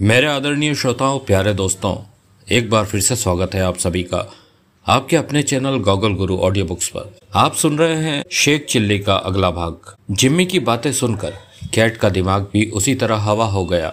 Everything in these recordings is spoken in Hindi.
मेरे आदरणीय श्रोताओं प्यारे दोस्तों एक बार फिर से स्वागत है आप सभी का आपके अपने channel Google Guru audio books पर आप सुन रहे हैं शेख चिल्ली का अगला भाग जिम्मी की बातें सुनकर कैट का दिमाग भी उसी तरह हवा हो गया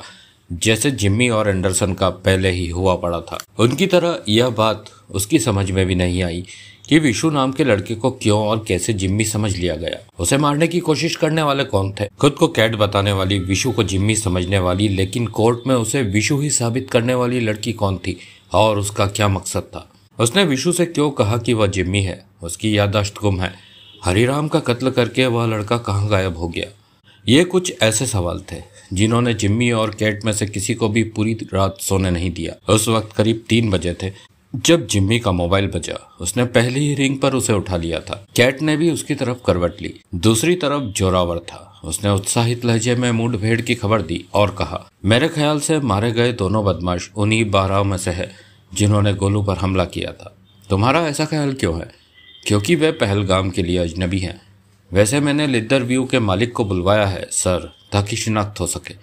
जैसे जिम्मी और एंडरसन का पहले ही हुआ पड़ा था उनकी तरह यह बात उसकी समझ में भी नहीं आई कि विशु नाम के लड़के को क्यों और कैसे जिम्मी समझ लिया गया उसे मारने की कोशिश करने वाले कौन थे खुद को कैट बताने वाली विशु को जिम्मी समझने वाली लेकिन कोर्ट में उसे विशु ही साबित करने वाली लड़की कौन थी और उसका क्या मकसद था उसने विशु से क्यों कहा कि वह जिम्मी है उसकी यादाश्त गुम है हरिराम का कत्ल करके वह लड़का कहाँ गायब हो गया ये कुछ ऐसे सवाल थे जिन्होंने जिम्मी और कैट में से किसी को भी पूरी रात सोने नहीं दिया उस वक्त करीब तीन बजे थे जब जिम्मी का मोबाइल बजा उसने पहले ही रिंग पर उसे उठा लिया था कैट ने भी उसकी तरफ करवट ली दूसरी तरफ जोरावर था उसने उत्साहित लहजे में मूड भेड़ की खबर दी और कहा मेरे ख्याल से मारे गए दोनों बदमाश उन्हीं बारह में से है जिन्होंने गोलू पर हमला किया था तुम्हारा ऐसा ख्याल क्यों है क्योंकि वे पहलगाम के लिए अजनबी हैं वैसे मैंने लिदर व्यू के मालिक को बुलवाया है सर ताकि शिनाख्त हो सके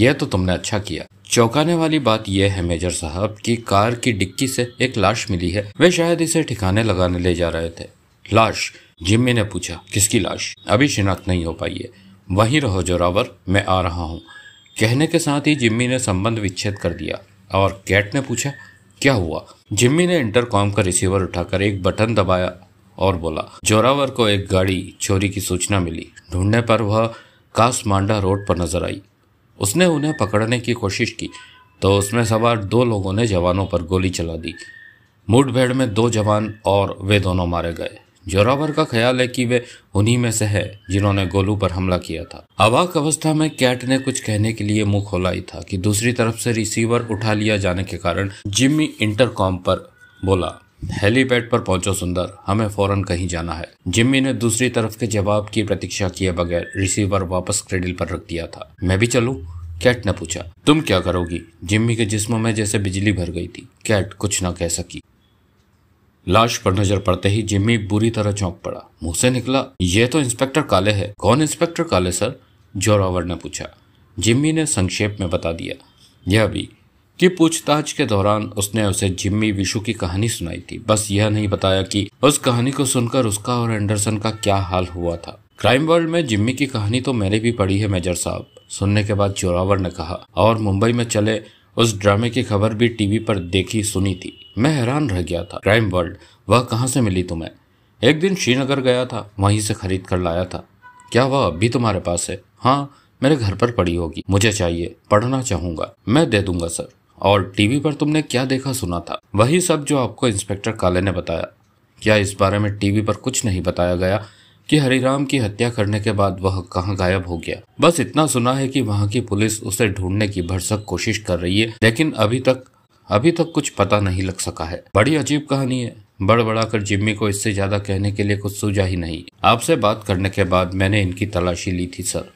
यह तो तुमने अच्छा किया चौंकाने वाली बात यह है मेजर साहब कि कार की डिक्की से एक लाश मिली है वे शायद इसे ठिकाने लगाने ले जा रहे थे लाश जिम्मी ने पूछा किसकी लाश अभी शिनाख्त नहीं हो पाई है वही रहो जोरावर मैं आ रहा हूँ कहने के साथ ही जिम्मी ने संबंध विच्छेद कर दिया और कैट ने पूछा क्या हुआ जिम्मी ने इंटरकॉम का रिसीवर उठाकर एक बटन दबाया और बोला जोरावर को एक गाड़ी चोरी की सूचना मिली ढूंढने पर वह कासमांडा रोड पर नजर आई उसने उन्हें पकड़ने की कोशिश की तो उसमें सवार दो लोगों ने जवानों पर गोली चला दी मुठभेड़ में दो जवान और वे दोनों मारे गए जोरावर का ख्याल है कि वे उन्हीं में से है जिन्होंने गोलू पर हमला किया था अवाक अवस्था में कैट ने कुछ कहने के लिए मुंह खोला ही था कि दूसरी तरफ से रिसीवर उठा लिया जाने के कारण जिम्मी इंटरकॉम पर बोला हेलीपैड पर पहुंचो सुंदर हमें फौरन कहीं जाना है जिम्मी ने दूसरी तरफ के जवाब की प्रतीक्षा किए बगैर रिसीवर वापस क्रेडिल पर रख दिया था मैं भी चलू कैट ने पूछा तुम क्या करोगी जिम्मी के जिस्म में जैसे बिजली भर गई थी कैट कुछ ना कह सकी लाश पर नजर पड़ते ही जिम्मी बुरी तरह चौंक पड़ा मुंह से निकला यह तो इंस्पेक्टर काले है कौन इंस्पेक्टर काले सर जोरावर ने पूछा जिम्मी ने संक्षेप में बता दिया यह भी कि पूछताछ के दौरान उसने उसे जिम्मी विशु की कहानी सुनाई थी बस यह नहीं बताया कि उस कहानी को सुनकर उसका और एंडरसन का क्या हाल हुआ था क्राइम वर्ल्ड में जिम्मी की कहानी तो मैंने भी पढ़ी है मेजर साहब सुनने के बाद जोरावर ने कहा और मुंबई में चले उस ड्रामे की खबर भी टीवी पर देखी सुनी थी मैं हैरान रह गया था क्राइम वर्ल्ड वह कहाँ से मिली तुम्हें एक दिन श्रीनगर गया था वहीं से खरीद कर लाया था क्या वह अब भी तुम्हारे पास है हाँ मेरे घर पर पड़ी होगी मुझे चाहिए पढ़ना चाहूंगा मैं दे दूंगा सर और टीवी पर तुमने क्या देखा सुना था वही सब जो आपको इंस्पेक्टर काले ने बताया क्या इस बारे में टीवी पर कुछ नहीं बताया गया कि हरिराम की हत्या करने के बाद वह कहाँ गायब हो गया बस इतना सुना है कि वहाँ की पुलिस उसे ढूंढने की भरसक कोशिश कर रही है लेकिन अभी तक अभी तक कुछ पता नहीं लग सका है बड़ी अजीब कहानी है बड़बड़ा कर जिम्मी को इससे ज्यादा कहने के लिए कुछ सूझा ही नहीं आपसे बात करने के बाद मैंने इनकी तलाशी ली थी सर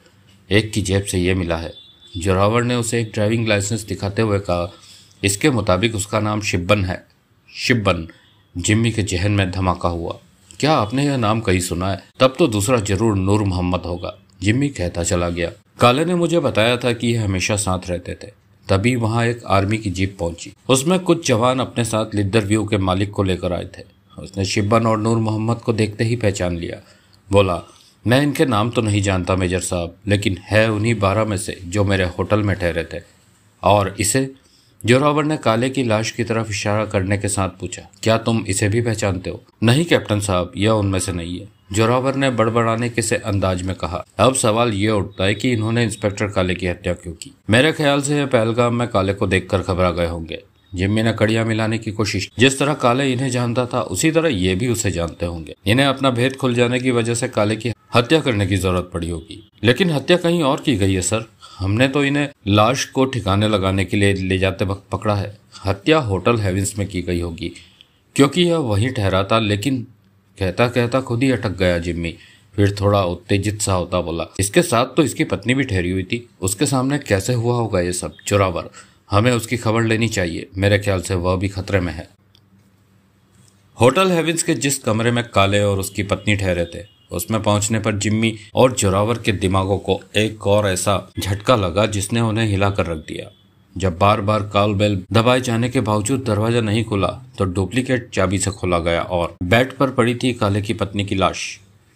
एक की जेब से ये मिला है जोरावर ने उसे एक ड्राइविंग लाइसेंस दिखाते हुए कहा इसके मुताबिक उसका नाम शिब्बन है शिब्बन जिम्मी के जहन में धमाका हुआ क्या आपने यह नाम कहीं सुना है तब तो दूसरा जरूर नूर मोहम्मद होगा जिम्मी कहता चला गया काले ने मुझे बताया था कि ये हमेशा साथ रहते थे तभी वहां एक आर्मी की जीप पहुंची उसमें कुछ जवान अपने साथ लिदर व्यू के मालिक को लेकर आए थे उसने शिब्बन और नूर मोहम्मद को देखते ही पहचान लिया बोला मैं इनके नाम तो नहीं जानता मेजर साहब लेकिन है उन्हीं बारह में से जो मेरे होटल में ठहरे थे और इसे जोरावर ने काले की लाश की तरफ इशारा करने के साथ पूछा क्या तुम इसे भी पहचानते हो नहीं कैप्टन साहब यह उनमें से नहीं है जोरावर ने बड़बड़ाने के से अंदाज में कहा अब सवाल यह उठता है कि इन्होंने इंस्पेक्टर काले की हत्या क्यों की मेरे ख्याल से यह पहलगाम में काले को देखकर घबरा गए होंगे जिम्मी ने कड़िया मिलाने की कोशिश जिस तरह काले इन्हें जानता था उसी तरह ये भी उसे जानते होंगे इन्हें अपना भेद खुल जाने की वजह से काले की हत्या करने की जरूरत पड़ी होगी लेकिन हत्या कहीं और की गई है सर हमने तो इन्हें लाश को ठिकाने लगाने के लिए ले जाते वक्त पकड़ा है हत्या होटल हेविंस में की गई होगी क्योंकि यह वहीं ठहरा था लेकिन कहता कहता खुद ही अटक गया जिम्मी फिर थोड़ा उत्तेजित सा होता बोला इसके साथ तो इसकी पत्नी भी ठहरी हुई थी उसके सामने कैसे हुआ होगा ये सब चुरावर हमें उसकी खबर लेनी चाहिए मेरे ख्याल से वह भी खतरे में है होटल हेविंस के जिस कमरे में काले और उसकी पत्नी ठहरे थे उसमें पहुंचने पर जिम्मी और जोरावर के दिमागों को एक और ऐसा झटका लगा जिसने उन्हें हिलाकर रख दिया जब बार बार कॉल बेल दबाए जाने के बावजूद दरवाजा नहीं खुला तो डुप्लीकेट चाबी से खोला गया और बेड पर पड़ी थी काले की पत्नी की लाश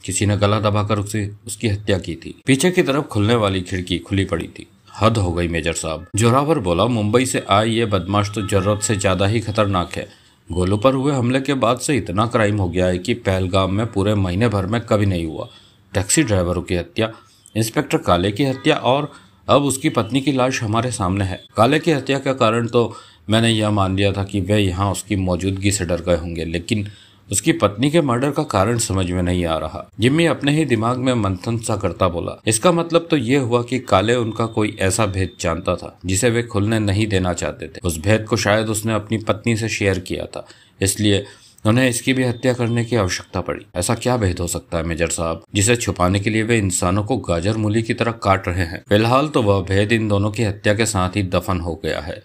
किसी ने गला दबाकर उसे उसकी हत्या की थी पीछे की तरफ खुलने वाली खिड़की खुली पड़ी थी हद हो गई मेजर साहब जोरावर बोला मुंबई से आए ये बदमाश तो जरूरत से ज़्यादा ही खतरनाक है गोलू पर हुए हमले के बाद से इतना क्राइम हो गया है कि पहलगाम में पूरे महीने भर में कभी नहीं हुआ टैक्सी ड्राइवरों की हत्या इंस्पेक्टर काले की हत्या और अब उसकी पत्नी की लाश हमारे सामने है काले की हत्या का कारण तो मैंने यह मान लिया था कि वह यहाँ उसकी मौजूदगी से डर गए होंगे लेकिन उसकी पत्नी के मर्डर का कारण समझ में नहीं आ रहा जिम्मी अपने ही दिमाग में मंथन सा करता बोला इसका मतलब तो ये हुआ कि काले उनका कोई ऐसा भेद जानता था जिसे वे खुलने नहीं देना चाहते थे उस भेद को शायद उसने अपनी पत्नी से शेयर किया था इसलिए उन्हें इसकी भी हत्या करने की आवश्यकता पड़ी ऐसा क्या भेद हो सकता है मेजर साहब जिसे छुपाने के लिए वे इंसानों को गाजर मूली की तरह काट रहे हैं फिलहाल तो वह भेद इन दोनों की हत्या के साथ ही दफन हो गया है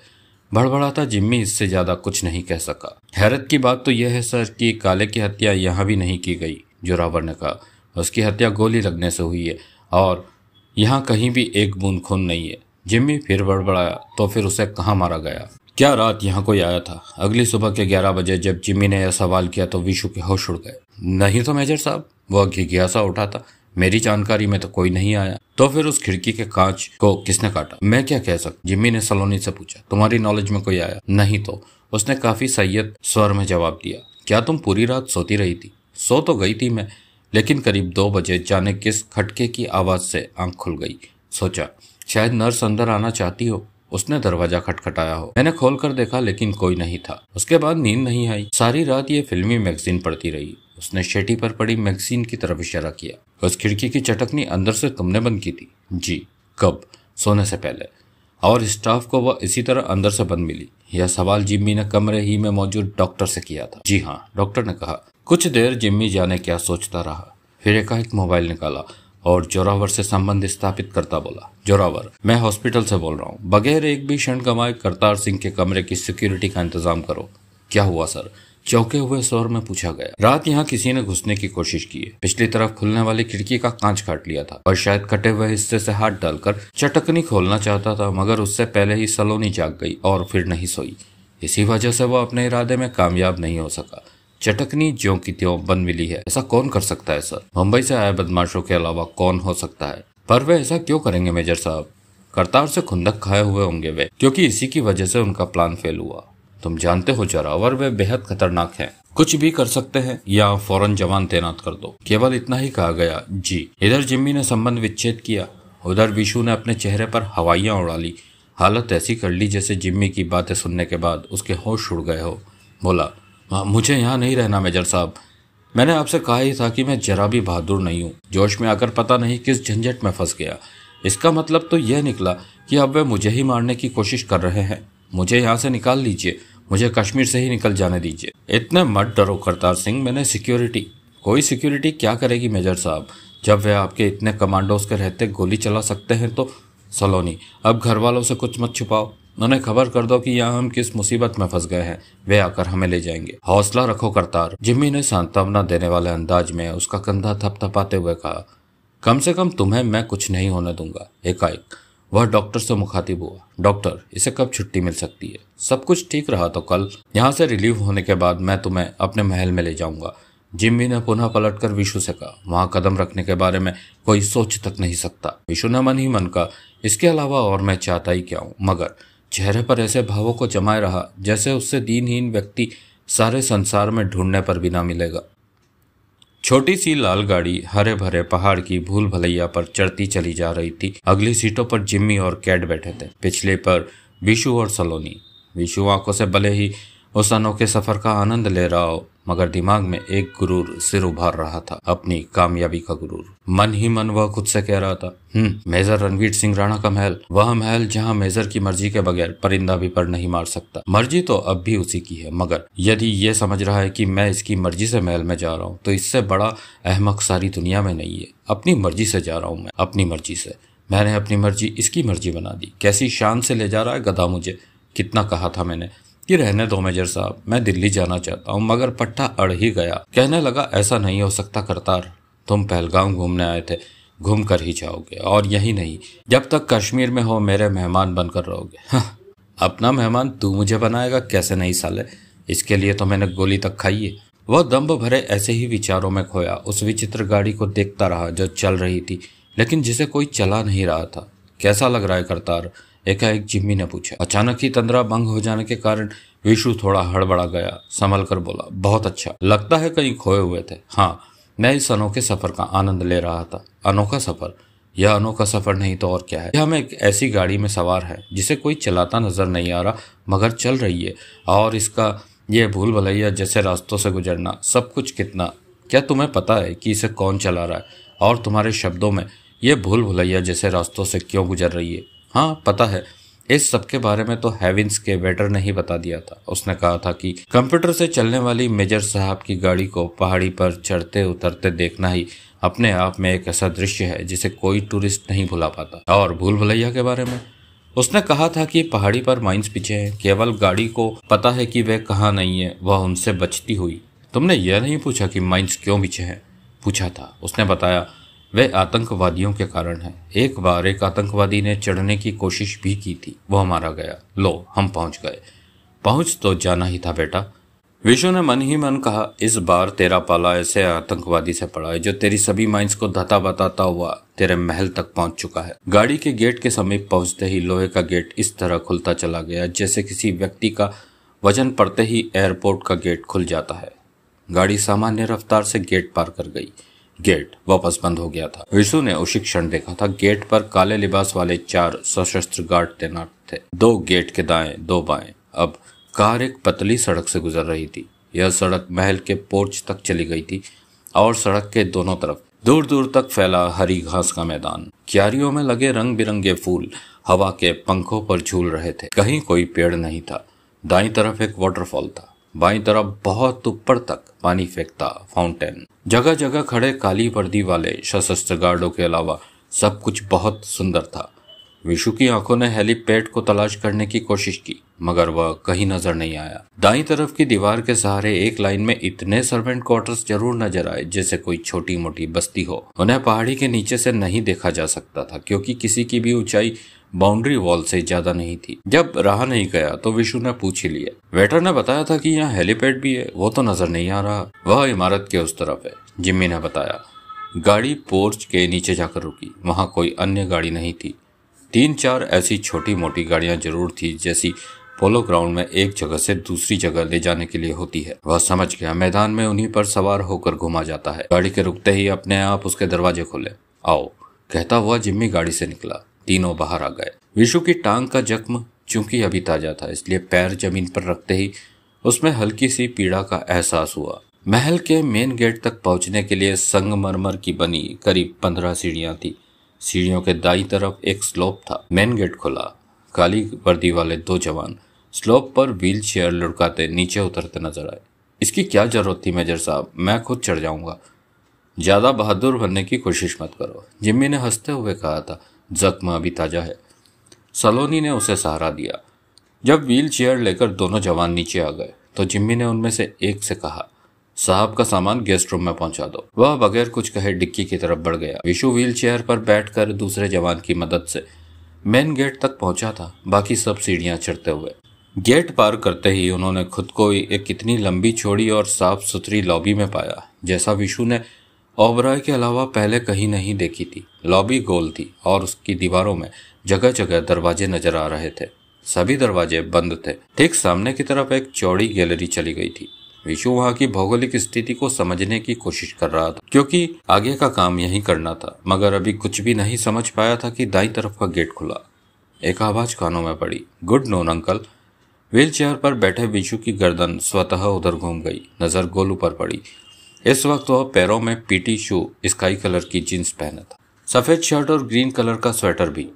भड़बड़ाता जिम्मी इससे ज्यादा कुछ नहीं कह सका हैरत की बात तो यह है सर कि काले की हत्या यहाँ भी नहीं की गई जोरावर ने कहा उसकी हत्या गोली लगने से हुई है और यहाँ कहीं भी एक बूंद खून नहीं है जिम्मी फिर बड़बड़ाया तो फिर उसे कहाँ मारा गया क्या रात यहाँ कोई आया था अगली सुबह के ग्यारह बजे जब जिम्मी ने यह सवाल किया तो विशु के होश उड़ गए नहीं तो मेजर साहब वह घिघियासा उठा था मेरी जानकारी में तो कोई नहीं आया तो फिर उस खिड़की के कांच को किसने काटा मैं क्या कह सकता जिम्मी ने सलोनी से पूछा तुम्हारी नॉलेज में कोई आया नहीं तो उसने काफी सैयद स्वर में जवाब दिया क्या तुम पूरी रात सोती रही थी सो तो गई थी मैं लेकिन करीब दो बजे जाने किस खटके की आवाज से आंख खुल गई सोचा शायद नर्स अंदर आना चाहती हो उसने दरवाजा खटखटाया हो मैंने खोल कर देखा लेकिन कोई नहीं था उसके बाद नींद नहीं आई सारी रात ये फिल्मी मैगजीन पढ़ती रही उसने शेटी पर पड़ी मैगजीन की तरफ इशारा किया उस खिड़की की चटकनी अंदर से तुमने बंद की थी जी कब सोने से पहले और स्टाफ को वह इसी तरह अंदर से बंद मिली यह सवाल जिम्मी ने कमरे ही में मौजूद डॉक्टर से किया था जी हाँ डॉक्टर ने कहा कुछ देर जिम्मी जाने क्या सोचता रहा फिर एक मोबाइल निकाला और जोरावर से संबंध स्थापित करता बोला जोरावर मैं हॉस्पिटल से बोल रहा हूँ बगैर एक भी क्षण कमाए करतार सिंह के कमरे की सिक्योरिटी का इंतजाम करो क्या हुआ सर चौके हुए स्वर में पूछा गया रात यहाँ किसी ने घुसने की कोशिश की है पिछली तरफ खुलने वाली खिड़की का कांच काट लिया था और शायद कटे हुए हिस्से से हाथ डालकर चटकनी खोलना चाहता था मगर उससे पहले ही सलोनी जाग गई और फिर नहीं सोई इसी वजह से वह अपने इरादे में कामयाब नहीं हो सका चटकनी ज्यो की त्यों बन मिली है ऐसा कौन कर सकता है सर मुंबई से आए बदमाशों के अलावा कौन हो सकता है पर वे ऐसा क्यों करेंगे मेजर साहब करतार से खुंदक खाए हुए होंगे वे क्योंकि इसी की वजह से उनका प्लान फेल हुआ तुम जानते हो जरावर वे बेहद खतरनाक है कुछ भी कर सकते हैं या फौरन जवान तैनात कर दो केवल इतना ही कहा गया जी इधर जिम्मी ने संबंध विच्छेद किया उधर विशु ने अपने चेहरे पर हवाइयाँ उड़ा ली हालत ऐसी कर ली जैसे जिम्मी की बातें सुनने के बाद उसके होश उड़ गए हो बोला हाँ, मुझे यहाँ नहीं रहना मेजर साहब मैंने आपसे कहा ही था कि मैं जरा भी बहादुर नहीं हूँ जोश में आकर पता नहीं किस झंझट में फंस गया इसका मतलब तो यह निकला कि अब वे मुझे ही मारने की कोशिश कर रहे हैं मुझे यहाँ से निकाल लीजिए मुझे कश्मीर से ही निकल जाने दीजिए इतने मत डरो करतार सिंह मैंने सिक्योरिटी कोई सिक्योरिटी क्या करेगी मेजर साहब जब वे आपके इतने कमांडोज के रहते गोली चला सकते हैं तो सलोनी अब घर वालों से कुछ मत छुपाओ उन्हें खबर कर दो कि यहाँ हम किस मुसीबत में फंस गए हैं वे आकर हमें ले जाएंगे हौसला रखो करतार जिम्मी ने सांत्वना देने वाले अंदाज में उसका कंधा थपथपाते हुए कहा कम से कम तुम्हें मैं कुछ नहीं होने दूंगा एकाएक वह डॉक्टर से मुखातिब हुआ डॉक्टर इसे कब छुट्टी मिल सकती है सब कुछ ठीक रहा तो कल यहाँ से रिलीव होने के बाद मैं तुम्हें अपने महल में ले जाऊंगा जिम्मी ने पुनः पलट कर विशु से कहा वहां कदम रखने के बारे में कोई सोच तक नहीं सकता विशु ने मन ही मन का इसके अलावा और मैं चाहता ही क्या हूं मगर चेहरे पर ऐसे भावों को जमाए रहा जैसे उससे दीनहीन व्यक्ति सारे संसार में ढूंढने पर भी ना मिलेगा छोटी सी लाल गाड़ी हरे भरे पहाड़ की भूल भलैया पर चढ़ती चली जा रही थी अगली सीटों पर जिम्मी और कैट बैठे थे पिछले पर विशु और सलोनी विशु आंखों से भले ही उस अनोखे सफर का आनंद ले रहा हो मगर दिमाग में एक गुरूर सिर उभार रहा था अपनी कामयाबी का गुरूर मन ही मन वह खुद से कह रहा था हम्म मेजर रणवीर सिंह राणा का महल वह महल जहां मेजर की मर्जी के बगैर परिंदा भी पर नहीं मार सकता मर्जी तो अब भी उसी की है मगर यदि ये समझ रहा है कि मैं इसकी मर्जी से महल में जा रहा हूँ तो इससे बड़ा अहमक सारी दुनिया में नहीं है अपनी मर्जी से जा रहा हूँ मैं अपनी मर्जी से मैंने अपनी मर्जी इसकी मर्जी बना दी कैसी शान से ले जा रहा है गधा मुझे कितना कहा था मैंने कि रहने दो मेजर साहब मैं दिल्ली जाना चाहता हूँ मगर पट्टा अड़ ही गया कहने लगा ऐसा नहीं हो सकता करतार तुम पहलगाम घूमने आए थे घूम कर ही जाओगे और यही नहीं जब तक कश्मीर में हो मेरे मेहमान बनकर रहोगे हाँ, अपना मेहमान तू मुझे बनाएगा कैसे नहीं साले इसके लिए तो मैंने गोली तक खाई है वह दम्ब भरे ऐसे ही विचारों में खोया उस विचित्र गाड़ी को देखता रहा जो चल रही थी लेकिन जिसे कोई चला नहीं रहा था कैसा लग रहा है करतार एकाएक जिम्मी ने पूछा अचानक ही तंद्रा भंग हो जाने के कारण विशु थोड़ा हड़बड़ा गया संभल कर बोला बहुत अच्छा लगता है कहीं खोए हुए थे हाँ मैं इस अनोखे सफर का आनंद ले रहा था अनोखा सफर यह अनोखा सफर नहीं तो और क्या है हम एक ऐसी गाड़ी में सवार है जिसे कोई चलाता नजर नहीं आ रहा मगर चल रही है और इसका यह भूल भलैया जैसे रास्तों से गुजरना सब कुछ कितना क्या तुम्हें पता है कि इसे कौन चला रहा है और तुम्हारे शब्दों में यह भूल भुलैया जैसे रास्तों से क्यों गुजर रही है हाँ पता है इस सब के बारे में तो हैविंस के वेटर ने ही बता दिया था उसने कहा था कि कंप्यूटर से चलने वाली मेजर साहब की गाड़ी को पहाड़ी पर चढ़ते उतरते देखना ही अपने आप में एक ऐसा दृश्य है जिसे कोई टूरिस्ट नहीं भुला पाता और भूल भुलैया के बारे में उसने कहा था कि पहाड़ी पर माइंस पीछे हैं केवल गाड़ी को पता है कि वह कहाँ नहीं है वह उनसे बचती हुई तुमने यह नहीं पूछा कि माइंस क्यों पीछे हैं पूछा था उसने बताया वह आतंकवादियों के कारण है एक बार एक आतंकवादी ने चढ़ने की कोशिश भी की थी वह मारा गया लो हम पहुंच गए पहुंच तो जाना ही था बेटा विष्णु ने मन ही मन कहा इस बार तेरा पाला ऐसे आतंकवादी से पड़ा है जो तेरी सभी माइंस को धता बताता हुआ तेरे महल तक पहुंच चुका है गाड़ी के गेट के समीप पहुंचते ही लोहे का गेट इस तरह खुलता चला गया जैसे किसी व्यक्ति का वजन पड़ते ही एयरपोर्ट का गेट खुल जाता है गाड़ी सामान्य रफ्तार से गेट पार कर गई गेट वापस बंद हो गया था विशु ने उसी क्षण देखा था गेट पर काले लिबास वाले चार सशस्त्र गार्ड तैनात थे दो गेट के दाएं दो बाएं अब कार एक पतली सड़क से गुजर रही थी यह सड़क महल के पोर्च तक चली गई थी और सड़क के दोनों तरफ दूर दूर तक फैला हरी घास का मैदान क्यारियों में लगे रंग बिरंगे फूल हवा के पंखों पर झूल रहे थे कहीं कोई पेड़ नहीं था दाई तरफ एक वाटरफॉल था बाई तरफ बहुत ऊपर तक पानी फेंकता फाउंटेन जगह जगह खड़े काली वर्दी वाले सशस्त्र गार्डों के अलावा सब कुछ बहुत सुंदर था विशु की आंखों ने हेलीपैड को तलाश करने की कोशिश की मगर वह कहीं नजर नहीं आया दाई तरफ की दीवार के सहारे एक लाइन में इतने सर्वेंट क्वार्टर्स जरूर नजर आए जैसे कोई छोटी मोटी बस्ती हो उन्हें पहाड़ी के नीचे से नहीं देखा जा सकता था क्योंकि किसी की भी ऊंचाई बाउंड्री वॉल से ज्यादा नहीं थी जब रहा नहीं गया तो विशु ने पूछ ही लिया वेटर ने बताया था कि यहाँ हेलीपैड भी है वो तो नजर नहीं आ रहा वह इमारत के उस तरफ है जिम्मी ने बताया गाड़ी पोर्च के नीचे जाकर रुकी वहां कोई अन्य गाड़ी नहीं थी तीन चार ऐसी छोटी मोटी गाड़ियां जरूर थी जैसी पोलो ग्राउंड में एक जगह से दूसरी जगह ले जाने के लिए होती है वह समझ गया मैदान में उन्हीं पर सवार होकर घुमा जाता है गाड़ी के रुकते ही अपने आप उसके दरवाजे खोले आओ कहता हुआ जिम्मी गाड़ी से निकला तीनों बाहर आ गए विशु की टांग का जख्म चूंकि अभी ताजा था इसलिए पैर जमीन पर रखते ही उसमें हल्की सी पीड़ा का एहसास हुआ महल के मेन गेट तक पहुंचने के लिए संगमरमर की बनी करीब पंद्रह सीढ़ियां थी सीढ़ियों के दाई तरफ एक स्लोप था मेन गेट खुला काली वर्दी वाले दो जवान स्लोप पर व्हील चेयर लुड़काते नीचे उतरते नजर आए इसकी क्या जरूरत थी मेजर साहब मैं खुद चढ़ जाऊंगा ज़्यादा बहादुर बनने की कोशिश मत करो जिम्मी ने हंसते हुए कहा था जख्म अभी ताजा है सलोनी ने उसे सहारा दिया जब व्हील चेयर लेकर दोनों जवान नीचे आ गए तो जिम्मी ने उनमें से एक से कहा साहब का सामान गेस्ट रूम में पहुंचा दो वह बगैर कुछ कहे डिक्की की तरफ बढ़ गया विशु व्हील चेयर पर कर दूसरे जवान की मदद से मेन गेट तक पहुंचा था बाकी सब सीढ़ियां चढ़ते हुए गेट पार करते ही उन्होंने खुद को एक इतनी लंबी छोड़ी और साफ सुथरी लॉबी में पाया जैसा विशु ने ओबराय के अलावा पहले कहीं नहीं देखी थी लॉबी गोल थी और उसकी दीवारों में जगह जगह दरवाजे नजर आ रहे थे सभी दरवाजे बंद थे ठीक सामने की तरफ एक चौड़ी गैलरी चली गई थी विशु वहाँ की भौगोलिक स्थिति को समझने की कोशिश कर रहा था क्योंकि आगे का काम यही करना था मगर अभी कुछ भी नहीं समझ पाया था कि दाई तरफ का गेट खुला एक आवाज कानों में पड़ी good noon uncle wheel chair पर बैठे विशु की गर्दन स्वतः उधर घूम गई नजर गोलू पर पड़ी इस वक्त वह पैरों में पीटी शू स्काई कलर की जीन्स पहना था सफेद शर्ट और ग्रीन कलर का स्वेटर भी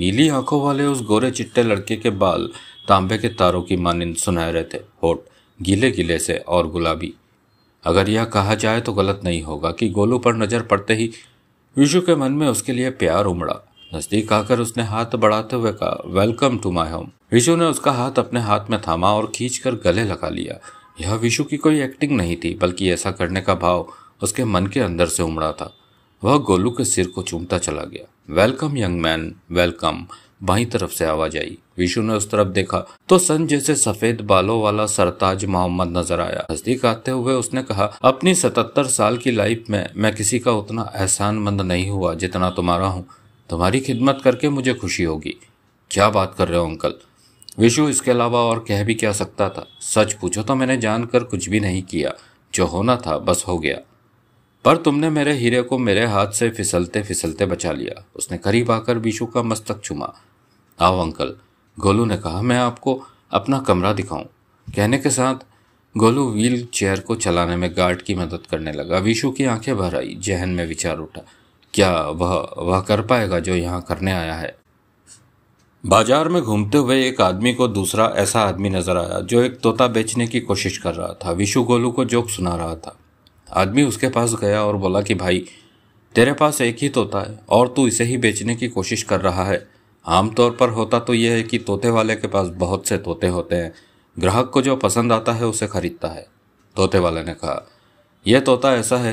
नीली आंखों वाले उस गोरे चिट्टे लड़के के बाल तांबे के तारों की मानिंद रहे थे होठ गीले गीले से और गुलाबी अगर यह कहा जाए तो गलत नहीं होगा कि गोलू पर नजर पड़ते ही विशु के मन में उसके लिए प्यार उमड़ा नजदीक आकर उसने हाथ बढ़ाते हुए कहा welcome to my home Vishu ने उसका हाथ अपने हाथ में थामा और खींचकर गले लगा लिया यह विशु की कोई एक्टिंग नहीं थी बल्कि ऐसा करने का भाव उसके मन के अंदर से उमड़ा था वह गोलू के सिर को चूमता चला गया वेलकम यंग मैन वेलकम बाई तरफ से आवाज आई विशु ने उस तरफ देखा तो सन जैसे सफेद बालों वाला सरताज मोहम्मद नजर आया नजदीक आते हुए उसने कहा अपनी सतहत्तर साल की लाइफ में मैं किसी का उतना मंद नहीं हुआ जितना तुम्हारा हूँ तुम्हारी खिदमत करके मुझे खुशी होगी क्या बात कर रहे हो अंकल विशु इसके अलावा और कह भी क्या सकता था सच पूछो तो मैंने जानकर कुछ भी नहीं किया जो होना था बस हो गया पर तुमने मेरे हीरे को मेरे हाथ से फिसलते फिसलते बचा लिया उसने करीब आकर विशु का मस्तक चुमा आओ अंकल गोलू ने कहा मैं आपको अपना कमरा दिखाऊं कहने के साथ गोलू व्हील चेयर को चलाने में गार्ड की मदद करने लगा विशु की आंखें भर आई जहन में विचार उठा क्या वह वह कर पाएगा जो यहाँ करने आया है बाजार में घूमते हुए एक आदमी को दूसरा ऐसा आदमी नजर आया जो एक तोता बेचने की कोशिश कर रहा था विशु गोलू को जोक सुना रहा था आदमी उसके पास गया और बोला कि भाई तेरे पास एक ही तोता है और तू इसे ही बेचने की कोशिश कर रहा है आमतौर पर होता तो यह है कि तोते वाले के पास बहुत से तोते होते हैं ग्राहक को जो पसंद आता है उसे खरीदता है तोते वाले ने कहा यह तोता ऐसा है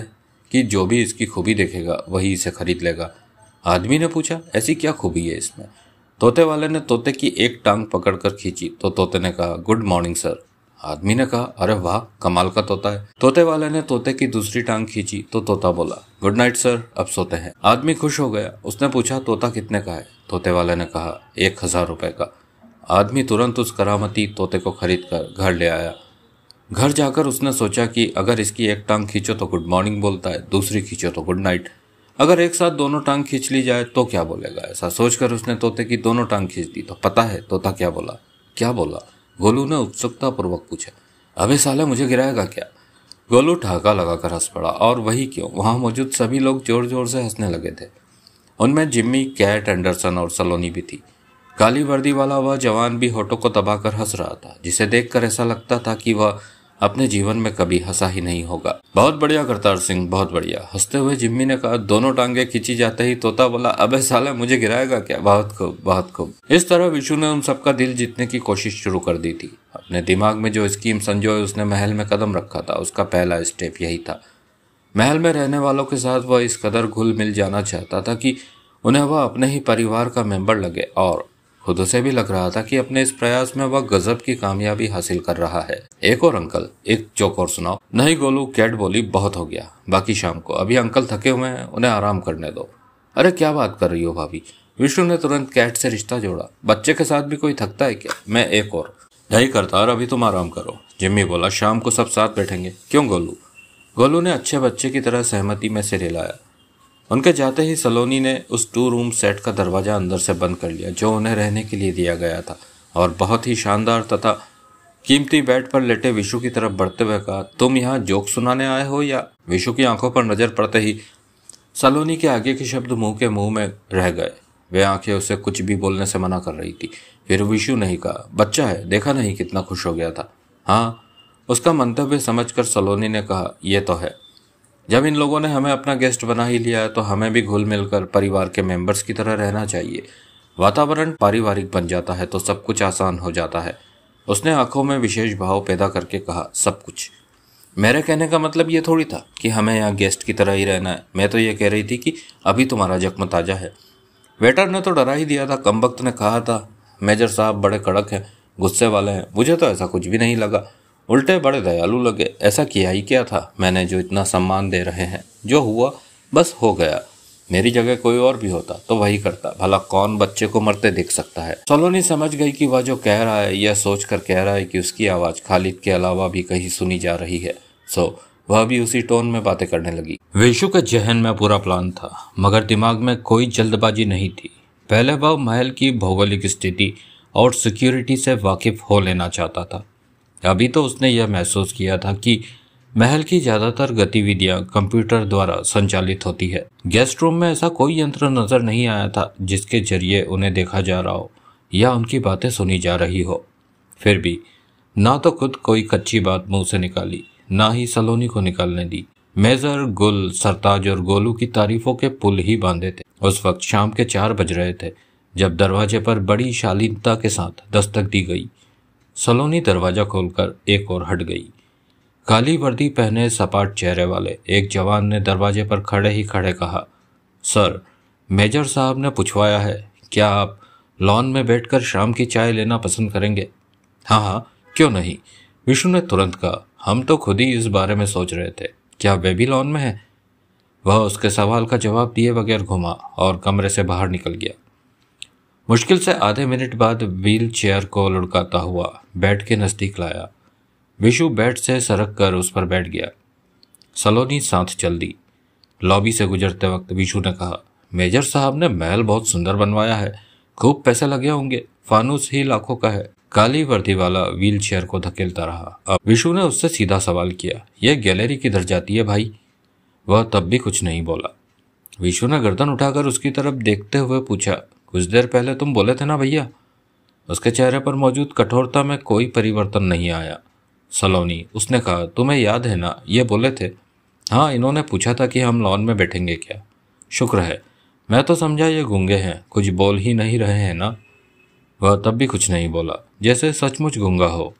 कि जो भी इसकी खूबी देखेगा वही इसे खरीद लेगा आदमी ने पूछा ऐसी क्या खूबी है इसमें तोते वाले ने तोते की एक टांग पकड़कर खींची तो तोते ने कहा गुड मॉर्निंग सर आदमी ने कहा अरे वाह कमाल का तोता है तोते वाले ने तोते की दूसरी टांग खींची तो तोता बोला गुड नाइट सर अब सोते हैं आदमी खुश हो गया उसने पूछा तोता कितने का है तोते वाले ने कहा एक हजार रुपए का आदमी तुरंत उस करामती तोते को खरीद कर घर ले आया घर जाकर उसने सोचा कि अगर इसकी एक टांग खींचो तो गुड मॉर्निंग बोलता है दूसरी खींचो तो गुड नाइट अगर एक साथ दोनों टांग खींच ली जाए तो क्या बोलेगा ऐसा सोचकर उसने तोते की दोनों टांग खींच दी तो पता है तोता क्या बोला क्या बोला गोलू ने पूर्वक पूछा अबे साले मुझे गिराएगा क्या गोलू ठहाका लगाकर हंस पड़ा और वही क्यों वहां मौजूद सभी लोग जोर जोर से हंसने लगे थे उनमें जिम्मी कैट एंडरसन और सलोनी भी थी काली वर्दी वाला वह वा जवान भी होठों को कर हंस रहा था जिसे देखकर ऐसा लगता था कि वह अपने जीवन में कभी हंसा ही नहीं होगा बहुत बढ़िया करतार सिंह बहुत बढ़िया हंसते हुए जिम्मी ने कहा दोनों टांगे खींची जाते ही तोता बोला अब साला मुझे गिराएगा क्या बहुत खूब बहुत खूब इस तरह विशु ने उन सबका दिल जीतने की कोशिश शुरू कर दी थी अपने दिमाग में जो स्कीम संजोए उसने महल में कदम रखा था उसका पहला स्टेप यही था महल में रहने वालों के साथ वह इस कदर घुल मिल जाना चाहता था कि उन्हें वह अपने ही परिवार का मेंबर लगे और खुद से भी लग रहा था कि अपने इस प्रयास में वह गजब की कामयाबी हासिल कर रहा है एक और अंकल एक चौक और सुनाओ नहीं गोलू कैट बोली बहुत हो गया बाकी शाम को अभी अंकल थके हुए हैं उन्हें आराम करने दो अरे क्या बात कर रही हो भाभी विष्णु ने तुरंत कैट से रिश्ता जोड़ा बच्चे के साथ भी कोई थकता है क्या मैं एक और नहीं करता और अभी तुम आराम करो जिम्मी बोला शाम को सब साथ बैठेंगे क्यों गोलू गोलू ने अच्छे बच्चे की तरह सहमति में सिर हिलाया उनके जाते ही सलोनी ने उस टू रूम सेट का दरवाज़ा अंदर से बंद कर लिया जो उन्हें रहने के लिए दिया गया था और बहुत ही शानदार तथा कीमती बेड पर लेटे विशु की तरफ बढ़ते हुए कहा तुम यहाँ जोक सुनाने आए हो या विशु की आंखों पर नज़र पड़ते ही सलोनी के आगे के शब्द मुंह के मुंह में रह गए वे आंखें उसे कुछ भी बोलने से मना कर रही थी फिर विशु नहीं कहा बच्चा है देखा नहीं कितना खुश हो गया था हाँ उसका मंतव्य समझकर सलोनी ने कहा यह तो है जब इन लोगों ने हमें अपना गेस्ट बना ही लिया है तो हमें भी घुल मिलकर परिवार के मेंबर्स की तरह रहना चाहिए वातावरण पारिवारिक बन जाता है तो सब कुछ आसान हो जाता है उसने आंखों में विशेष भाव पैदा करके कहा सब कुछ मेरे कहने का मतलब ये थोड़ी था कि हमें यहाँ गेस्ट की तरह ही रहना है मैं तो ये कह रही थी कि अभी तुम्हारा जख्म ताजा है वेटर ने तो डरा ही दिया था कम वक्त ने कहा था मेजर साहब बड़े कड़क हैं गुस्से वाले हैं मुझे तो ऐसा कुछ भी नहीं लगा उल्टे बड़े दयालु लगे ऐसा किया ही क्या था मैंने जो इतना सम्मान दे रहे हैं जो हुआ बस हो गया मेरी जगह कोई और भी होता तो वही करता भला कौन बच्चे को मरते देख सकता है सोलोनी समझ गई कि वह जो कह रहा है यह सोच कर कह रहा है कि उसकी आवाज़ खालिद के अलावा भी कहीं सुनी जा रही है सो वह भी उसी टोन में बातें करने लगी वेशु के जहन में पूरा प्लान था मगर दिमाग में कोई जल्दबाजी नहीं थी पहले वह महल की भौगोलिक स्थिति और सिक्योरिटी से वाकिफ हो लेना चाहता था अभी तो उसने यह महसूस किया था कि महल की ज्यादातर गतिविधियां कंप्यूटर द्वारा संचालित होती है गेस्ट रूम में ऐसा कोई यंत्र नजर नहीं आया था जिसके जरिए उन्हें देखा जा रहा हो या उनकी बातें सुनी जा रही हो फिर भी ना तो खुद कोई कच्ची बात मुंह से निकाली ना ही सलोनी को निकालने दी मेजर गुल सरताज और गोलू की तारीफों के पुल ही बांधे थे उस वक्त शाम के चार बज रहे थे जब दरवाजे पर बड़ी शालीनता के साथ दस्तक दी गई सलोनी दरवाजा खोलकर एक और हट गई काली वर्दी पहने सपाट चेहरे वाले एक जवान ने दरवाजे पर खड़े ही खड़े कहा सर मेजर साहब ने पूछवाया है क्या आप लॉन में बैठकर शाम की चाय लेना पसंद करेंगे हाँ हाँ क्यों नहीं विष्णु ने तुरंत कहा हम तो खुद ही इस बारे में सोच रहे थे क्या वे भी लॉन में है वह उसके सवाल का जवाब दिए बगैर घुमा और कमरे से बाहर निकल गया मुश्किल से आधे मिनट बाद व्हील चेयर को लुढ़काता हुआ बेड के नज़दीक लाया विशु बेड से सरक कर उस पर बैठ गया सलोनी साथ चल दी लॉबी से गुजरते वक्त विशु ने कहा मेजर साहब ने महल बहुत सुंदर बनवाया है खूब पैसे लगे होंगे फानूस ही लाखों का है काली वर्दी वाला व्हील चेयर को धकेलता रहा अब विशु ने उससे सीधा सवाल किया यह गैलरी किधर जाती है भाई वह तब भी कुछ नहीं बोला विशु ने गर्दन उठाकर उसकी तरफ देखते हुए पूछा कुछ देर पहले तुम बोले थे ना भैया उसके चेहरे पर मौजूद कठोरता में कोई परिवर्तन नहीं आया सलोनी उसने कहा तुम्हें याद है ना ये बोले थे हाँ इन्होंने पूछा था कि हम लॉन में बैठेंगे क्या शुक्र है मैं तो समझा ये गूंगे हैं कुछ बोल ही नहीं रहे हैं ना वह तब भी कुछ नहीं बोला जैसे सचमुच गूंगा हो